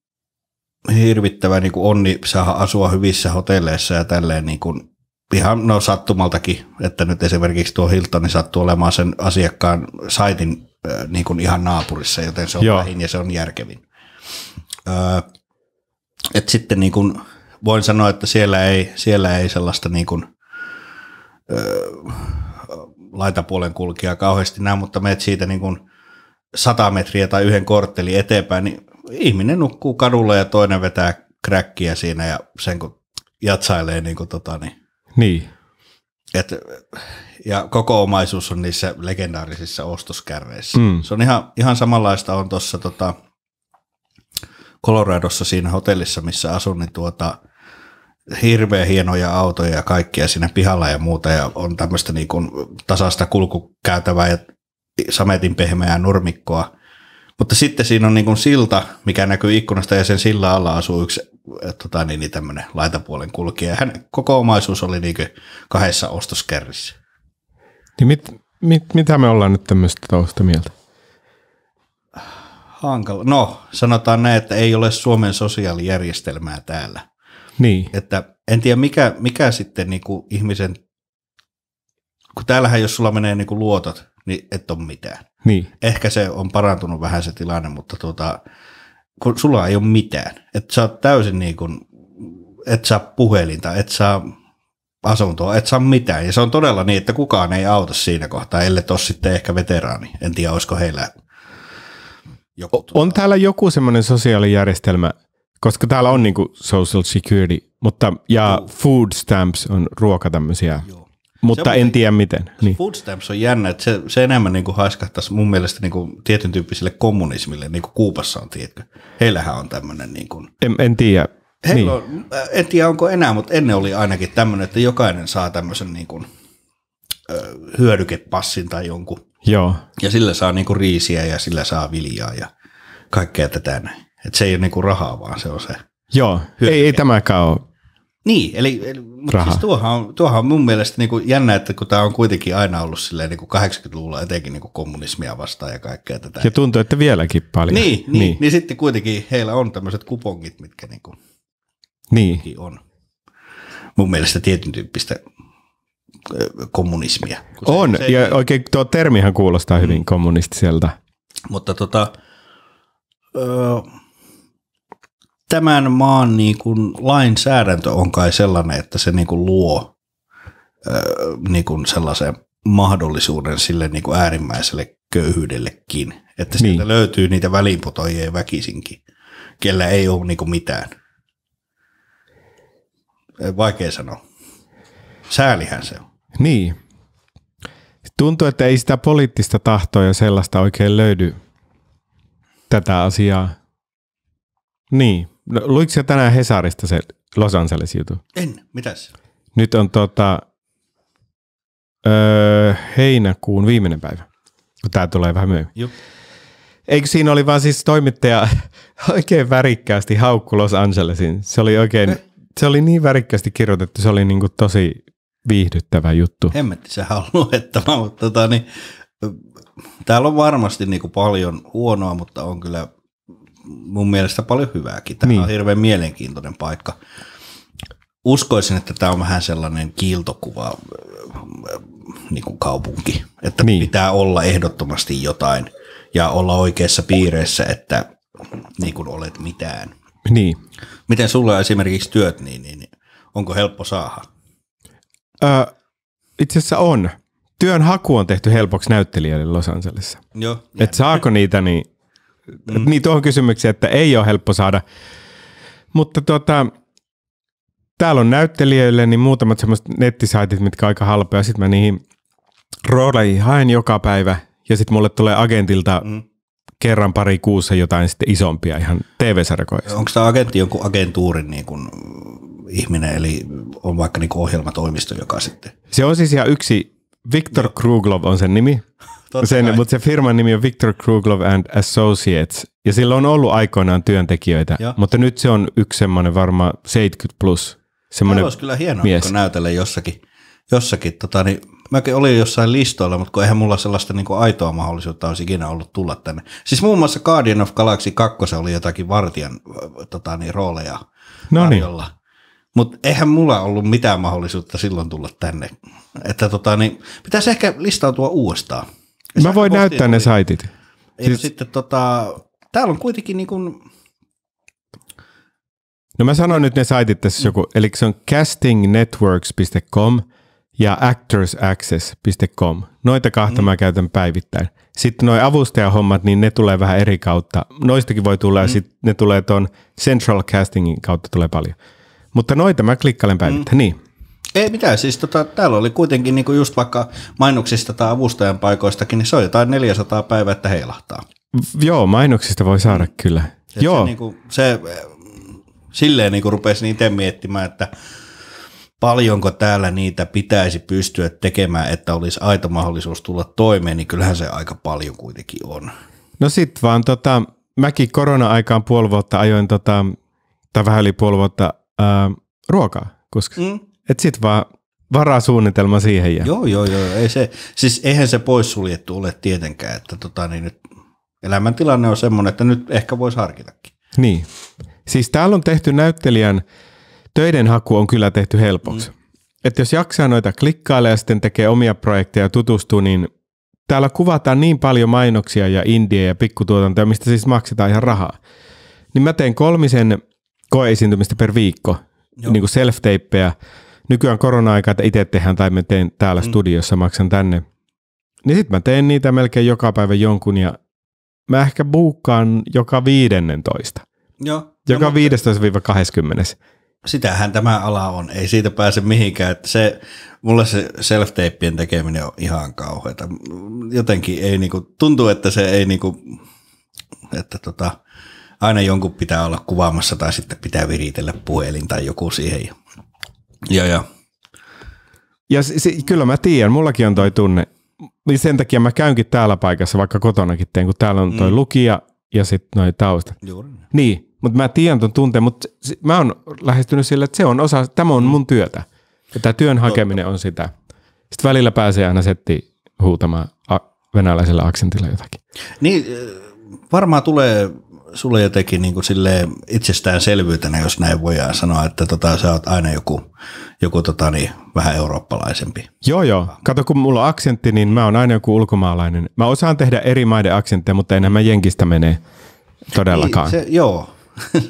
hirvittävä niin kuin onni saada asua hyvissä hotelleissa ja tälleen niin kuin ihan no sattumaltakin, että nyt esimerkiksi tuo Hiltoni niin sattuu olemaan sen asiakkaan saitin niin kuin ihan naapurissa, joten se on Joo. vähin ja se on järkevin. Öö, et sitten niin kuin voin sanoa, että siellä ei, siellä ei sellaista niin kuin, öö, laitapuolen kulkijaa kauheasti näe, mutta meet siitä niin kuin sata metriä tai yhden kortteli eteenpäin, niin ihminen nukkuu kadulla ja toinen vetää kräkkiä siinä ja sen kun jatsailee niin kuin tota, niin niin. Et, ja koko omaisuus on niissä legendaarisissa ostoskärreissä. Mm. Se on ihan, ihan samanlaista on tuossa tota, Coloradossa siinä hotellissa, missä asun, niin tuota, hirveän hienoja autoja ja kaikkia siinä pihalla ja muuta, ja on tämmöistä niin tasasta tasaista kulkukäytävää ja sametin pehmeää nurmikkoa. Mutta sitten siinä on niin kuin silta, mikä näkyy ikkunasta, ja sen sillä alla asuu yksi tota, niin, niin tämmöinen laitapuolen kulkija. Hän koko omaisuus oli niin kahdessa ostoskärrissä. Niin mit, mit, mitä me ollaan nyt tämmöistä tausta mieltä? Hankala. No, sanotaan näin, että ei ole Suomen sosiaalijärjestelmää täällä. Niin. Että en tiedä, mikä, mikä sitten niin kuin ihmisen, kun täällähän jos sulla menee niin kuin luotot, niin et ole mitään. Niin. Ehkä se on parantunut vähän se tilanne, mutta tuota, kun sulla ei ole mitään. Että sä oot täysin niin kuin, et saa puhelinta, et saa asuntoa, et saa mitään. Ja se on todella niin, että kukaan ei auta siinä kohtaa, ellei tos sitten ehkä veteraani. En tiedä, olisiko heillä joku. Tuota. On täällä joku semmoinen sosiaalijärjestelmä, koska täällä on niinku social security, mutta ja food stamps on ruoka tämmöisiä. Joo mutta se, en tiedä miten. Niin. Foodstamps on jännä, että se, se enemmän niin kuin haiskahtaisi mun mielestä niin kuin tietyn tyyppiselle kommunismille, niin kuin Kuupassa on, tiedätkö? Heillähän on tämmöinen... Niin kuin... en, en tiedä. Heillä niin. on, äh, en tiedä onko enää, mutta ennen oli ainakin tämmöinen, että jokainen saa tämmöisen niin kuin, ö, hyödykepassin tai jonkun. Joo. Ja sillä saa niin kuin riisiä ja sillä saa viljaa ja kaikkea tätä näin. Et se ei ole niin kuin rahaa, vaan se on se Joo, hyödyke. ei, ei tämäkään ole niin, eli, eli mutta siis tuohan, on, tuohan on mun mielestä niin kuin jännä, että kun tämä on kuitenkin aina ollut silleen niin kuin 80-luvulla etenkin niin kuin kommunismia vastaan ja kaikkea tätä. Ja tuntuu, että vieläkin paljon. Niin, niin, niin. niin sitten kuitenkin heillä on tämmöiset kupongit, mitkä niinku niin kuin niin. on mun mielestä tietyn tyyppistä kommunismia. On, se, ja oikein tuo termihän kuulostaa mm. hyvin kommunistiselta. Mutta tota, öö, tämän maan niin kuin lainsäädäntö on kai sellainen, että se niin kuin luo niin kuin sellaisen mahdollisuuden sille niin kuin äärimmäiselle köyhyydellekin. Että niin. sieltä löytyy niitä väliinputoajia väkisinkin, kellä ei ole niin kuin mitään. Vaikea sanoa. Säälihän se on. Niin. Tuntuu, että ei sitä poliittista tahtoa ja sellaista oikein löydy tätä asiaa. Niin. No, luitko tänään Hesarista se Los Angeles juttu? En, mitäs? Nyt on tota, öö, heinäkuun viimeinen päivä, kun tämä tulee vähän myöhemmin. Joo. Eikö siinä oli vaan siis toimittaja oikein värikkäästi haukku Los Angelesin. Se oli oikein, eh. se oli niin värikkäästi kirjoitettu, se oli niinku tosi viihdyttävä juttu. Hemmetti, se on luettava, mutta tota, niin, täällä on varmasti niinku paljon huonoa, mutta on kyllä mun mielestä paljon hyvääkin. Tämä niin. on hirveän mielenkiintoinen paikka. Uskoisin, että tämä on vähän sellainen kiiltokuva äh, niin kuin kaupunki, että niin. pitää olla ehdottomasti jotain ja olla oikeassa piireissä, että niin kuin olet mitään. Niin. Miten sulla on esimerkiksi työt, niin, niin, niin onko helppo saada? Ö, itse asiassa on. Työn haku on tehty helpoksi näyttelijöille Los Angelesissa. Joo. Et saako niitä, niin mm. niin tuohon kysymykseen, että ei ole helppo saada. Mutta tota, täällä on näyttelijöille niin muutamat semmoiset nettisaitit, mitkä on aika halpoja. Sitten mä niihin rooleihin haen joka päivä ja sitten mulle tulee agentilta mm. kerran pari kuussa jotain sitten isompia ihan TV-sarjakoista. Onko tämä agentti jonkun agentuurin niin kuin ihminen, eli on vaikka niin ohjelmatoimisto, joka sitten... Se on siis ihan yksi, Viktor Kruglov on sen nimi. Totta Sen, mutta se firman nimi on Victor Kruglov and Associates, ja sillä on ollut aikoinaan työntekijöitä, ja. mutta nyt se on yksi semmoinen varmaan 70 plus. Semmoinen Tämä olisi kyllä hienoa, mies. kun näytellä jossakin. jossakin tota, niin mäkin olin jossain listoilla, mutta kun eihän mulla sellaista niin kuin aitoa mahdollisuutta olisi ikinä ollut tulla tänne. Siis muun muassa Guardian of Galaxy 2 oli jotakin vartijan tota, niin, rooleja no niin. Mutta eihän mulla ollut mitään mahdollisuutta silloin tulla tänne. Että tota, niin, pitäisi ehkä listautua uudestaan. Mä voin näyttää ne saitit. Ei, siis... sitten tota, täällä on kuitenkin niin kuin... No mä sanon nyt ne saitit tässä joku, mm. eli se on castingnetworks.com ja actorsaccess.com. Noita kahta mm. mä käytän päivittäin. Sitten noi avustajahommat, niin ne tulee vähän eri kautta. Noistakin voi tulla mm. ja sitten ne tulee tuon Central Castingin kautta tulee paljon. Mutta noita mä klikkailen päivittäin, mm. niin. Ei mitään, siis tota, täällä oli kuitenkin niin just vaikka mainoksista tai avustajan paikoistakin, niin se on jotain 400 päivää, että heilahtaa. Joo, mainoksista voi saada kyllä. Et Joo. Niinku, se, kuin, eh, se silleen niinku niin rupesi niitä miettimään, että paljonko täällä niitä pitäisi pystyä tekemään, että olisi aito mahdollisuus tulla toimeen, niin kyllähän se aika paljon kuitenkin on. No sit vaan tota, mäkin korona-aikaan puoli vuotta ajoin tota, tai vähän yli puoli vuotta ää, ruokaa, koska mm. Et sit vaan varaa suunnitelma siihen. Ja. Joo, joo, joo. Ei se, siis eihän se poissuljettu ole tietenkään, että tota, niin nyt elämäntilanne on semmoinen, että nyt ehkä voisi harkitakin. Niin. Siis täällä on tehty näyttelijän, töiden haku on kyllä tehty helpoksi. Mm. Että jos jaksaa noita klikkailla ja sitten tekee omia projekteja ja tutustuu, niin täällä kuvataan niin paljon mainoksia ja indie ja pikkutuotantoja, mistä siis maksetaan ihan rahaa. Niin mä teen kolmisen koeesiintymistä per viikko, Joo. niin kuin self-tapeja, nykyään korona-aika, että itse tehdään tai me teen täällä mm. studiossa, maksan tänne. Niin sitten mä teen niitä melkein joka päivä jonkun ja mä ehkä buukkaan joka toista. Joo. Joka no viidestoista 15-20. Sitähän tämä ala on, ei siitä pääse mihinkään. Että se, mulle se self tekeminen on ihan kauheata. Jotenkin ei niinku, tuntuu, että se ei niinku, että tota, aina jonkun pitää olla kuvaamassa tai sitten pitää viritellä puhelin tai joku siihen. Ja, ja. ja se, kyllä mä tiedän, mullakin on toi tunne. Niin sen takia mä käynkin täällä paikassa, vaikka kotonakin teen, kun täällä on toi mm. lukija ja sitten noi taustat. Juuri. Niin, mutta mä tiedän ton tunteen, mutta mä oon lähestynyt sille, että se on osa, tämä on mm. mun työtä. Ja tämä työn hakeminen on sitä. Sitten välillä pääsee aina setti huutamaan a- venäläisellä aksentilla jotakin. Niin, varmaan tulee sulle jotenkin niin kuin silleen itsestäänselvyytenä, jos näin voidaan sanoa, että tota, sä oot aina joku, joku tota, niin, vähän eurooppalaisempi. Joo, joo. Kato, kun mulla on aksentti, niin mä oon aina joku ulkomaalainen. Mä osaan tehdä eri maiden aksentteja, mutta enää mä jenkistä menee todellakaan. Niin, se, joo.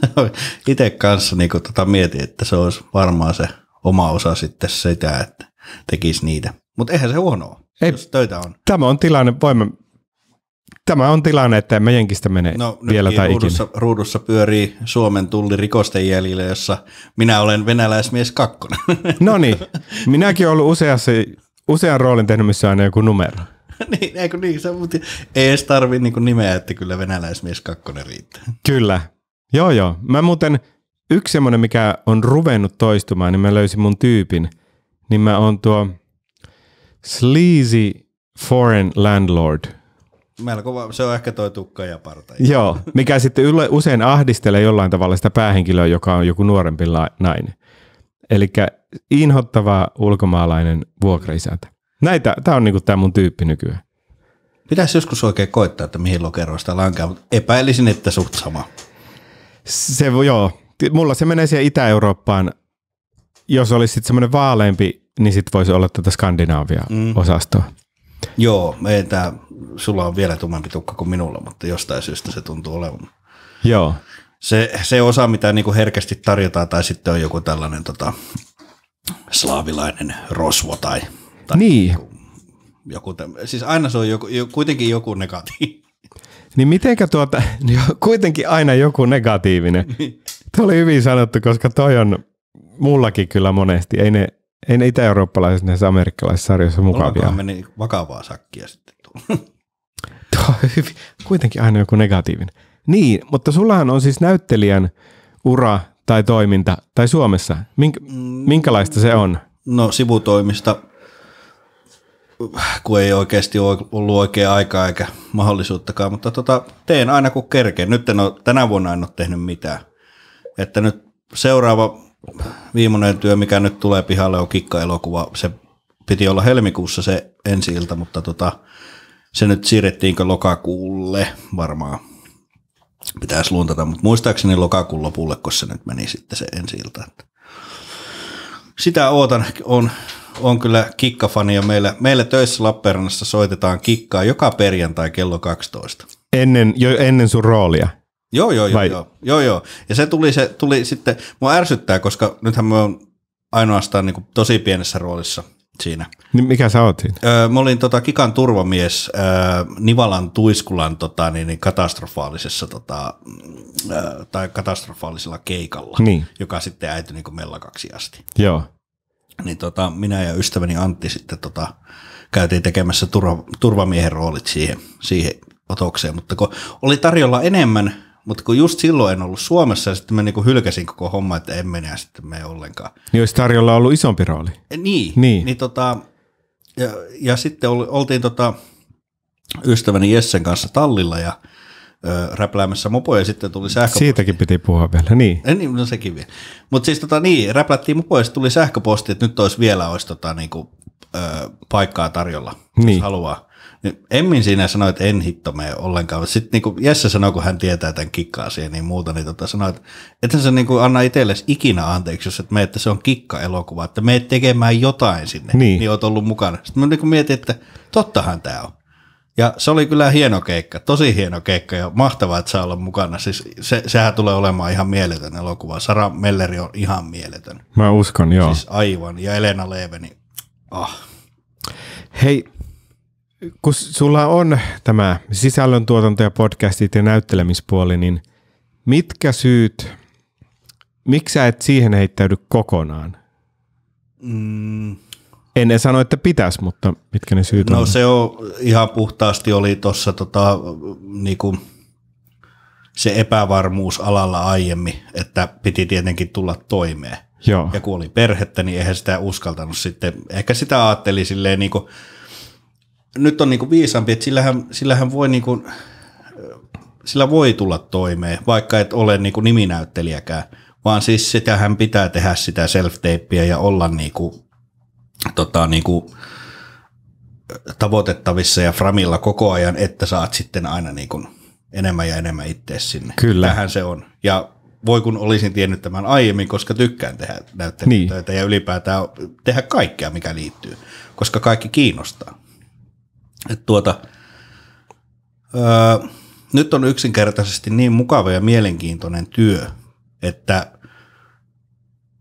Itse kanssa niin kuin tota, mietin, että se olisi varmaan se oma osa sitten sitä, että tekisi niitä. Mutta eihän se huonoa. Ei, jos töitä on. Tämä on tilanne, voimme Tämä on tilanne, että meidänkin Jenkistä menee no, vielä tai ruudussa, ikinä. ruudussa pyörii Suomen tulli rikosten jäljille, jossa minä olen venäläismies kakkonen. No niin, minäkin olen ollut useassa, usean roolin tehnyt, missä aina joku numero. niin, eikö niin, se, mutta ei edes tarvi niin nimeä, että kyllä venäläismies kakkonen riittää. Kyllä, joo joo. Mä muuten, yksi semmoinen, mikä on ruvennut toistumaan, niin mä löysin mun tyypin, niin mä oon tuo sleazy foreign landlord – Melko va- se on ehkä toi tukka ja parta. Joo, mikä sitten yle, usein ahdistelee jollain tavalla sitä päähenkilöä, joka on joku nuorempi la- nainen. Eli inhottava ulkomaalainen vuokraisäntä. Näitä, tämä on niinku tämä mun tyyppi nykyään. Pitäisi joskus oikein koittaa, että mihin lokeroista lankaa, mutta epäilisin, että suht sama. Se, joo. Mulla se menee siihen Itä-Eurooppaan. Jos olisi sitten semmoinen vaaleampi, niin sitten voisi olla tätä Skandinaavia-osastoa. mm. osastoa Joo, ei tää, sulla on vielä tummempi tukka kuin minulla, mutta jostain syystä se tuntuu olevan. Joo. Se, se osa, mitä niinku herkästi tarjotaan, tai sitten on joku tällainen tota, slaavilainen rosvo tai, tai niin. Niinku joku, joku siis aina se on joku, kuitenkin joku negatiivinen. Niin mitenkä tuota, kuitenkin aina joku negatiivinen. Niin. Tuo oli hyvin sanottu, koska toi on mullakin kyllä monesti. Ei ne en itä-eurooppalaisessa näissä niin amerikkalaisissa sarjoissa mukavia. Mulla meni niin vakavaa sakkia sitten. Tuo kuitenkin aina joku negatiivinen. Niin, mutta sullahan on siis näyttelijän ura tai toiminta, tai Suomessa. Mink, mm. minkälaista se on? No sivutoimista, kun ei oikeasti ollut oikea aikaa eikä mahdollisuuttakaan, mutta tota, teen aina kun kerkeen. Nyt en ole, tänä vuonna en ole tehnyt mitään. Että nyt seuraava viimeinen työ, mikä nyt tulee pihalle, on kikka-elokuva. Se piti olla helmikuussa se ensi ilta, mutta tota, se nyt siirrettiinkö lokakuulle varmaan. Pitäisi luuntata, mutta muistaakseni lokakuun lopulle, kun se nyt meni sitten se ensi ilta. Sitä ootan. On, on kyllä kikkafania. Meillä, meillä töissä Lappeenrannassa soitetaan kikkaa joka perjantai kello 12. Ennen, jo ennen sun roolia? Joo, joo, joo, Vai? joo, joo, joo. Ja se tuli, se tuli sitten, mua ärsyttää, koska nythän mä oon ainoastaan niin kuin tosi pienessä roolissa siinä. Niin mikä sä oot siinä? Öö, mä olin tota Kikan turvamies öö, Nivalan Tuiskulan tota, niin, niin katastrofaalisessa tota, öö, tai katastrofaalisella keikalla, niin. joka sitten äityi niin mellakaksi asti. Joo. Niin tota, minä ja ystäväni Antti sitten tota, käytiin tekemässä turva, turvamiehen roolit siihen, siihen otokseen, mutta kun oli tarjolla enemmän mutta kun just silloin en ollut Suomessa ja sitten mä niinku hylkäsin koko homma, että en mene ja sitten me ollenkaan. Niin olisi tarjolla ollut isompi rooli. Eh, niin. niin. niin tota, ja, ja, sitten oltiin tota, ystäväni Jessen kanssa tallilla ja ö, räpläämässä mopoja ja sitten tuli sähköposti. Siitäkin piti puhua vielä, niin. En, eh, niin, no sekin vielä. Mutta siis tota niin, räplättiin mopoja ja tuli sähköposti, että nyt olisi vielä olisi tota, niinku, ö, paikkaa tarjolla, niin. jos haluaa. Niin Emmin siinä sanoi, että en hitto mene ollenkaan. Sitten niin kuin Jesse sanoi, kun hän tietää tämän kikkaa siihen niin muuta, niin tota sanoi, että ethän sä niin anna itsellesi ikinä anteeksi, jos et mene, että se on kikka-elokuva, että me tekemään jotain sinne, niin, niin oot ollut mukana. Sitten mä niin kuin mietin, että tottahan tämä on. Ja se oli kyllä hieno keikka, tosi hieno keikka ja mahtavaa, että saa olla mukana. Siis se, sehän tulee olemaan ihan mieletön elokuva. Sara Melleri on ihan mieletön. Mä uskon, joo. Siis aivan. Ja Elena Leeveni, ah. Hei, kun sulla on tämä sisällöntuotanto ja podcastit ja näyttelemispuoli, niin mitkä syyt, miksi sä et siihen heittäydy kokonaan? Mm. En, sano, että pitäisi, mutta mitkä ne syyt no, on? No se on ihan puhtaasti oli tuossa tota, niinku, se epävarmuus alalla aiemmin, että piti tietenkin tulla toimeen. Joo. Ja kun oli perhettä, niin eihän sitä uskaltanut sitten, ehkä sitä ajatteli silleen niin kuin, nyt on niinku viisampi, että sillähän, sillähän voi niinku, sillä voi tulla toimeen, vaikka et ole niinku niminäyttelijäkään, vaan siis sitähän pitää tehdä sitä self ja olla niinku, tota, niinku, tavoitettavissa ja framilla koko ajan, että saat sitten aina niinku enemmän ja enemmän itse sinne. Kyllä. Tähän se on. Ja voi kun olisin tiennyt tämän aiemmin, koska tykkään tehdä näyttelytöitä niin. ja ylipäätään tehdä kaikkea, mikä liittyy, koska kaikki kiinnostaa. Et tuota, öö, nyt on yksinkertaisesti niin mukava ja mielenkiintoinen työ, että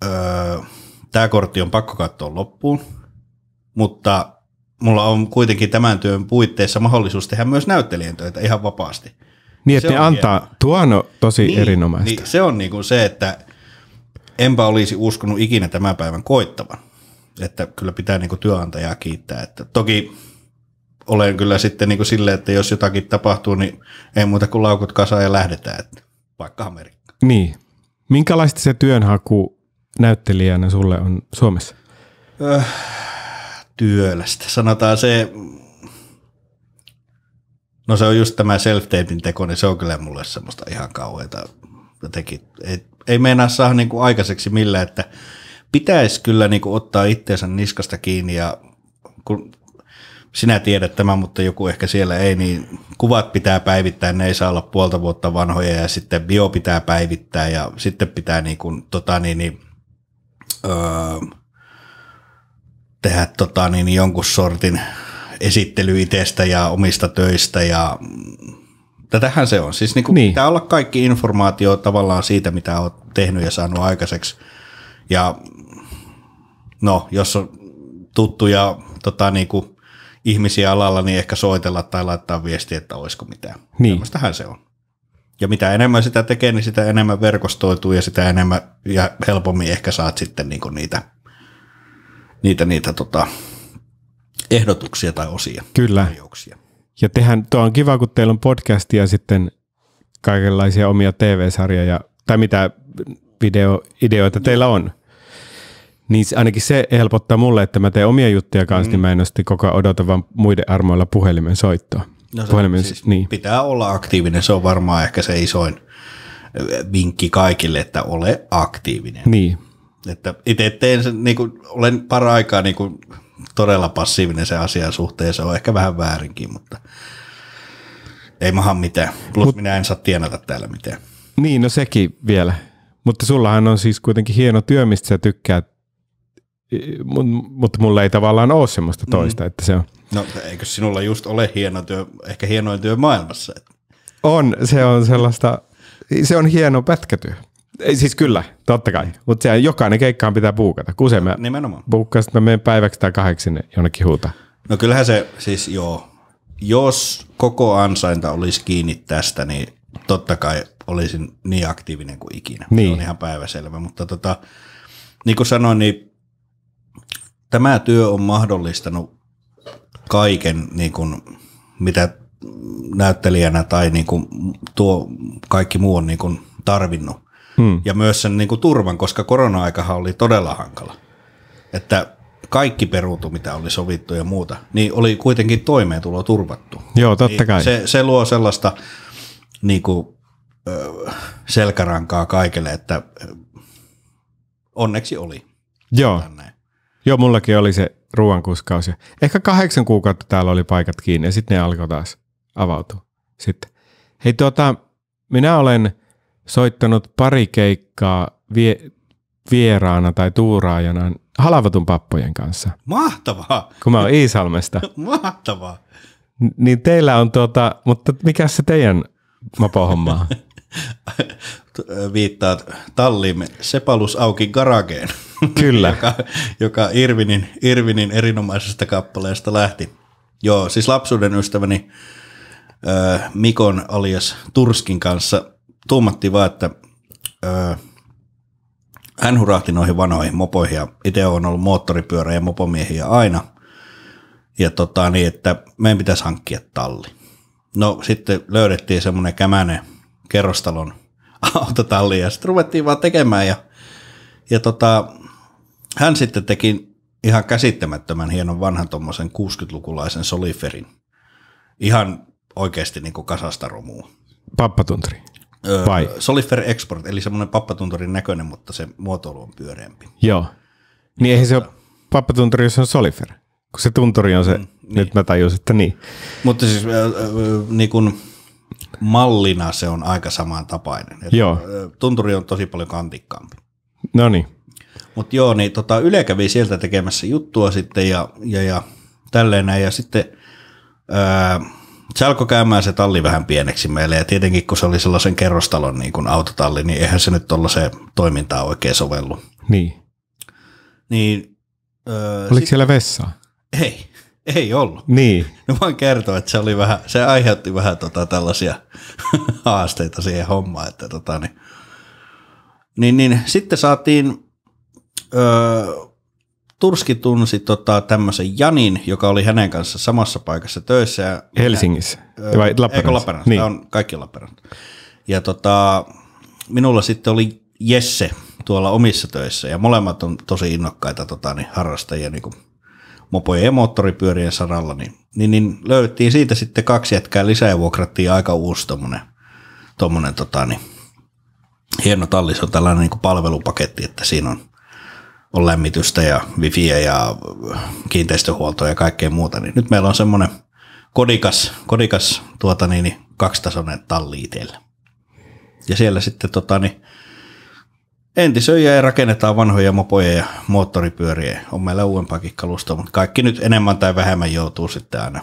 öö, tämä kortti on pakko katsoa loppuun, mutta mulla on kuitenkin tämän työn puitteissa mahdollisuus tehdä myös näyttelijän töitä ihan vapaasti. Niin, että ne antaa, hieno. tuo on tosi niin, erinomaista. Niin, se on niin kuin se, että enpä olisi uskonut ikinä tämän päivän koittavan. Että kyllä pitää niin kuin työnantajaa kiittää. Että toki olen kyllä sitten niin kuin silleen, että jos jotakin tapahtuu, niin ei muuta kuin laukut kasaan ja lähdetään, että vaikka Amerikkaan. Niin. Minkälaista se työnhaku näyttelijänä sulle on Suomessa? Öh, työlästä. Sanotaan se, no se on just tämä self teko, niin se on kyllä mulle semmoista ihan kauheita jotenkin. Ei, ei meinaa saada niin aikaiseksi millään, että pitäisi kyllä niin kuin ottaa itteensä niskasta kiinni ja kun sinä tiedät tämän, mutta joku ehkä siellä ei, niin kuvat pitää päivittää, ne ei saa olla puolta vuotta vanhoja ja sitten bio pitää päivittää ja sitten pitää niin kuin, tota niin, niin, öö, tehdä tota niin, niin jonkun sortin esittely itsestä ja omista töistä ja tätähän se on. Siis niin kuin niin. pitää olla kaikki informaatio tavallaan siitä, mitä olet tehnyt ja saanut aikaiseksi. Ja no, jos on tuttuja tota, niin kuin ihmisiä alalla, niin ehkä soitella tai laittaa viestiä, että olisiko mitään. Niin. Tämmöistähän se on. Ja mitä enemmän sitä tekee, niin sitä enemmän verkostoituu ja sitä enemmän ja helpommin ehkä saat sitten niinku niitä, niitä, niitä tota, ehdotuksia tai osia. Kyllä. Tarjouksia. Ja tehän, tuo on kiva, kun teillä on podcastia sitten kaikenlaisia omia TV-sarjoja tai mitä videoideoita teillä on. Niin ainakin se helpottaa mulle, että mä teen omia juttuja kanssa, niin mm. niin mä en koko ajan odota vaan muiden armoilla puhelimen soittoa. No se, puhelimen, siis niin. Pitää olla aktiivinen, se on varmaan ehkä se isoin eh, vinkki kaikille, että ole aktiivinen. Niin. Että itse teen sen, niin kuin, olen para-aikaa niin kuin, todella passiivinen se asian suhteen, se on ehkä vähän väärinkin, mutta ei mahan mitään. Plus Mut, minä en saa tienata täällä mitään. Niin, no sekin vielä. Mutta sullahan on siis kuitenkin hieno työ, mistä sä tykkäät mutta mulla ei tavallaan ole semmoista mm. toista, mm. että se on. No eikö sinulla just ole hieno työ, ehkä hienoin työ maailmassa? On, se on sellaista, se on hieno pätkätyö. Ei, siis kyllä, totta kai. Mm. Mutta jokainen keikkaan pitää puukata. Kun usein mä Nimenomaan. puukkaan, mä menen päiväksi tai kahdeksi sinne jonnekin huuta. No kyllähän se siis joo. Jos koko ansainta olisi kiinni tästä, niin totta kai olisin niin aktiivinen kuin ikinä. Niin. Se on niin. ihan päiväselvä. Mutta tota, niin kuin sanoin, niin tämä työ on mahdollistanut kaiken, niin kuin, mitä näyttelijänä tai niin kuin, tuo kaikki muu on niin kuin, tarvinnut. Hmm. Ja myös sen niin kuin, turvan, koska korona-aikahan oli todella hankala. Että kaikki peruutu, mitä oli sovittu ja muuta, niin oli kuitenkin toimeentulo turvattu. Joo, totta niin kai. Se, se luo sellaista niin kuin, selkärankaa kaikille, että onneksi oli. Joo. Tänne. Joo, mullakin oli se ruoankuskaus. ehkä kahdeksan kuukautta täällä oli paikat kiinni ja sitten ne alkoi taas avautua. Sitten. Hei tuota, minä olen soittanut pari keikkaa vie, vieraana tai tuuraajana Halavatun pappojen kanssa. Mahtavaa! Kun mä oon Iisalmesta. Mahtavaa! Niin teillä on tuota, mutta mikä se teidän mapohomma on? Viittaat talliimme Sepalus auki garageen. Kyllä. joka, joka Irvinin, Irvinin erinomaisesta kappaleesta lähti. Joo, siis lapsuuden ystäväni äh, Mikon alias Turskin kanssa tuumatti vaan, että äh, hän hurahti noihin vanhoihin mopoihin ja itse on ollut moottoripyörä ja mopomiehiä aina. Ja tota niin, että meidän pitäisi hankkia talli. No sitten löydettiin semmoinen kämänen kerrostalon autotalli ja sitten ruvettiin vaan tekemään ja, ja tota, hän sitten teki ihan käsittämättömän hienon vanhan tuommoisen 60-lukulaisen soliferin. Ihan oikeasti niin kuin kasasta romua. Pappatunturi. Öö, Vai? Solifer Export, eli semmoinen pappatunturin näköinen, mutta se muotoilu on pyöreämpi. Joo. Niin eihän se ole pappatunturi, jos on Solifer. Kun se tunturi on se, mm, niin. nyt mä tajusin, että niin. Mutta siis öö, öö niin kun mallina se on aika samantapainen. Joo. Öö, tunturi on tosi paljon kantikkaampi. No niin. Mutta joo, niin tota, Yle kävi sieltä tekemässä juttua sitten ja, ja, ja tälleen näin. Ja sitten ää, se alkoi käymään se talli vähän pieneksi meille. Ja tietenkin, kun se oli sellaisen kerrostalon niin kuin autotalli, niin eihän se nyt se toimintaa oikein sovellu. Niin. niin ää, Oliko sit... siellä vessaa? Ei, ei ollut. Niin. No vaan kertoa, että se, oli vähän, se aiheutti vähän tota tällaisia haasteita siihen hommaan, että tota, niin, niin, niin, sitten saatiin öö, Turski tunsi tota, tämmöisen Janin, joka oli hänen kanssa samassa paikassa töissä. Ja, Helsingissä, öö, vai Lappeenrannassa? Eikö Lappeenrannassa, niin. on kaikki Lappeenrannassa. Ja tota, minulla sitten oli Jesse tuolla omissa töissä, ja molemmat on tosi innokkaita tota, niin harrastajia niin kuin mopojen ja moottoripyörien saralla, niin, niin, niin löydettiin siitä sitten kaksi jätkää lisää ja vuokrattiin aika uusi tommonen, tommonen tota, niin, hieno talli, se on tällainen niin kuin palvelupaketti, että siinä on – on lämmitystä ja wifiä ja kiinteistöhuoltoa ja kaikkea muuta, niin nyt meillä on semmoinen kodikas, kodikas tuota niin, niin, kaksitasoinen talli itsellä. Ja siellä sitten tota, niin, entisöjä ja rakennetaan vanhoja mopoja ja moottoripyöriä. On meillä uudempaakin kalustoa, mutta kaikki nyt enemmän tai vähemmän joutuu sitten aina,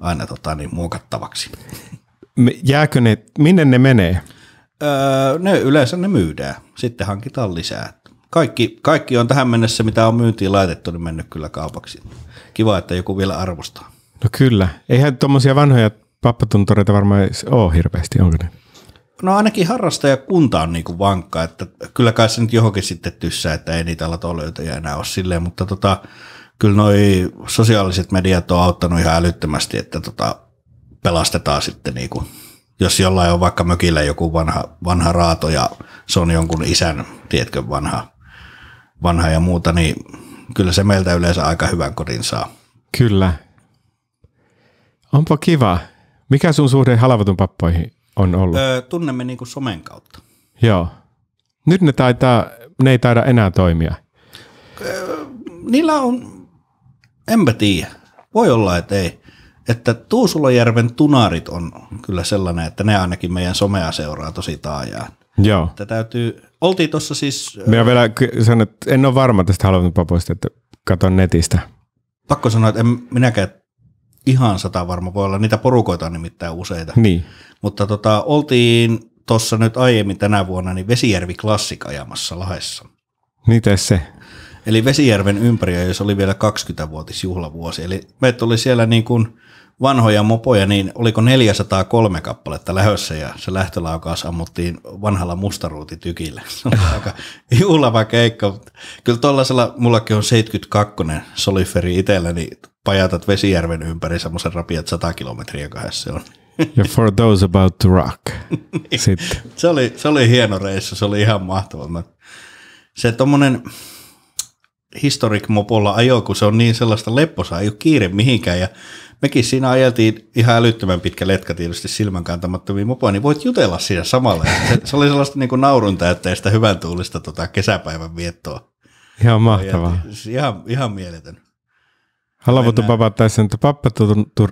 aina tota, niin, muokattavaksi. Jääkö ne, minne ne menee? Öö, ne yleensä ne myydään. Sitten hankitaan lisää kaikki, kaikki on tähän mennessä, mitä on myyntiin laitettu, niin mennyt kyllä kaupaksi. Kiva, että joku vielä arvostaa. No kyllä. Eihän tuommoisia vanhoja pappatuntoreita varmaan ole hirveästi, onko ne? No ainakin harrastajakunta on kuin niinku vankka, että kyllä kai se nyt johonkin sitten tyssää, että ei niitä latolöytöjä enää ole silleen, mutta tota, kyllä noi sosiaaliset mediat on auttanut ihan älyttömästi, että tota, pelastetaan sitten kuin, niinku, jos jollain on vaikka mökillä joku vanha, vanha raato ja se on jonkun isän, tiedätkö, vanha vanha ja muuta, niin kyllä se meiltä yleensä aika hyvän kodin saa. Kyllä. Onpa kiva. Mikä sun suhde halvatun pappoihin on ollut? Öö, tunnemme niin kuin somen kautta. Joo. Nyt ne, taitaa, ne ei taida enää toimia. Öö, niillä on, enpä tiedä. Voi olla, että ei. Että Tuusulojärven tunarit on kyllä sellainen, että ne ainakin meidän somea seuraa tosi taajaa. Joo. Että täytyy oltiin tuossa siis... Minä vielä sanon, että en ole varma tästä halventapapoista, että katon netistä. Pakko sanoa, että en minäkään ihan sata varma voi olla. Niitä porukoita on nimittäin useita. Niin. Mutta tota, oltiin tuossa nyt aiemmin tänä vuonna niin Vesijärvi Klassik ajamassa lahessa. Miten se? Eli Vesijärven ympäriä, jos oli vielä 20-vuotisjuhlavuosi. Eli meitä oli siellä niin kuin vanhoja mopoja, niin oliko 403 kappaletta lähössä ja se lähtölaukaus ammuttiin vanhalla mustaruutitykillä. Se on aika juhlava keikka. Kyllä tuollaisella, mullakin on 72 soliferi itselläni, niin pajatat Vesijärven ympäri semmoisen rapiat 100 kilometriä kahdessa se on. Ja for those about to rock. Se, oli, se oli hieno reissu, se oli ihan mahtava. Se tuommoinen historic-mopolla ajo, kun se on niin sellaista lepposaa, ei ole kiire mihinkään. Ja mekin siinä ajeltiin ihan älyttömän pitkä letka tietysti kantamattomia mopoja, niin voit jutella siinä samalla. Se, se oli sellaista niin kuin naurun täytteistä hyvän tuulista tota kesäpäivän viettoa. Ihan mahtavaa. Ajeltiin, siis ihan, ihan mieletön. Halvotu papaa sen, että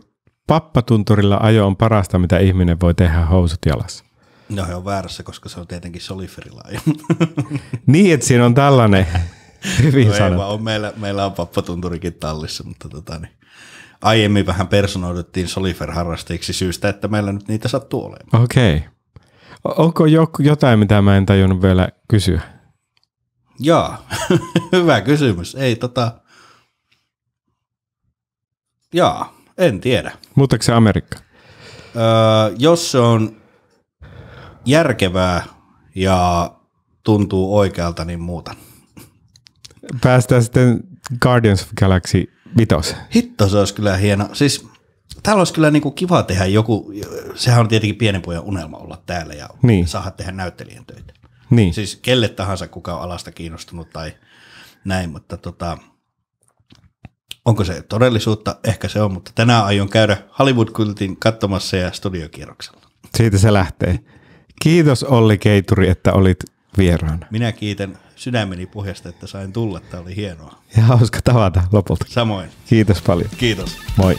pappatunturilla ajo on parasta, mitä ihminen voi tehdä housut jalassa. No he on väärässä, koska se on tietenkin soliferilla ajo. niin, että siinä on tällainen Hyvin no sanottu. on, meillä, meillä on pappatunturikin tallissa, mutta tota, niin, aiemmin vähän personoidettiin Solifer-harrasteiksi syystä, että meillä nyt niitä sattuu olemaan. Okei. Okay. Onko joku, jotain, mitä mä en tajunnut vielä kysyä? Joo, hyvä kysymys. Ei tota... Jaa, en tiedä. Muuttaako se Amerikka? Öö, jos se on järkevää ja tuntuu oikealta, niin muutan päästään sitten Guardians of Galaxy vitos. Hitto, se olisi kyllä hieno. Siis täällä olisi kyllä niinku kiva tehdä joku, sehän on tietenkin pienen pojan unelma olla täällä ja niin. saada tehdä näyttelijän töitä. Niin. Siis kelle tahansa, kuka on alasta kiinnostunut tai näin, mutta tota, onko se todellisuutta? Ehkä se on, mutta tänään aion käydä hollywood kultin katsomassa ja studiokierroksella. Siitä se lähtee. Kiitos Olli Keituri, että olit vieraana. Minä kiitän sydämeni pohjasta, että sain tulla. Tämä oli hienoa. Ja hauska tavata lopulta. Samoin. Kiitos paljon. Kiitos. Moi.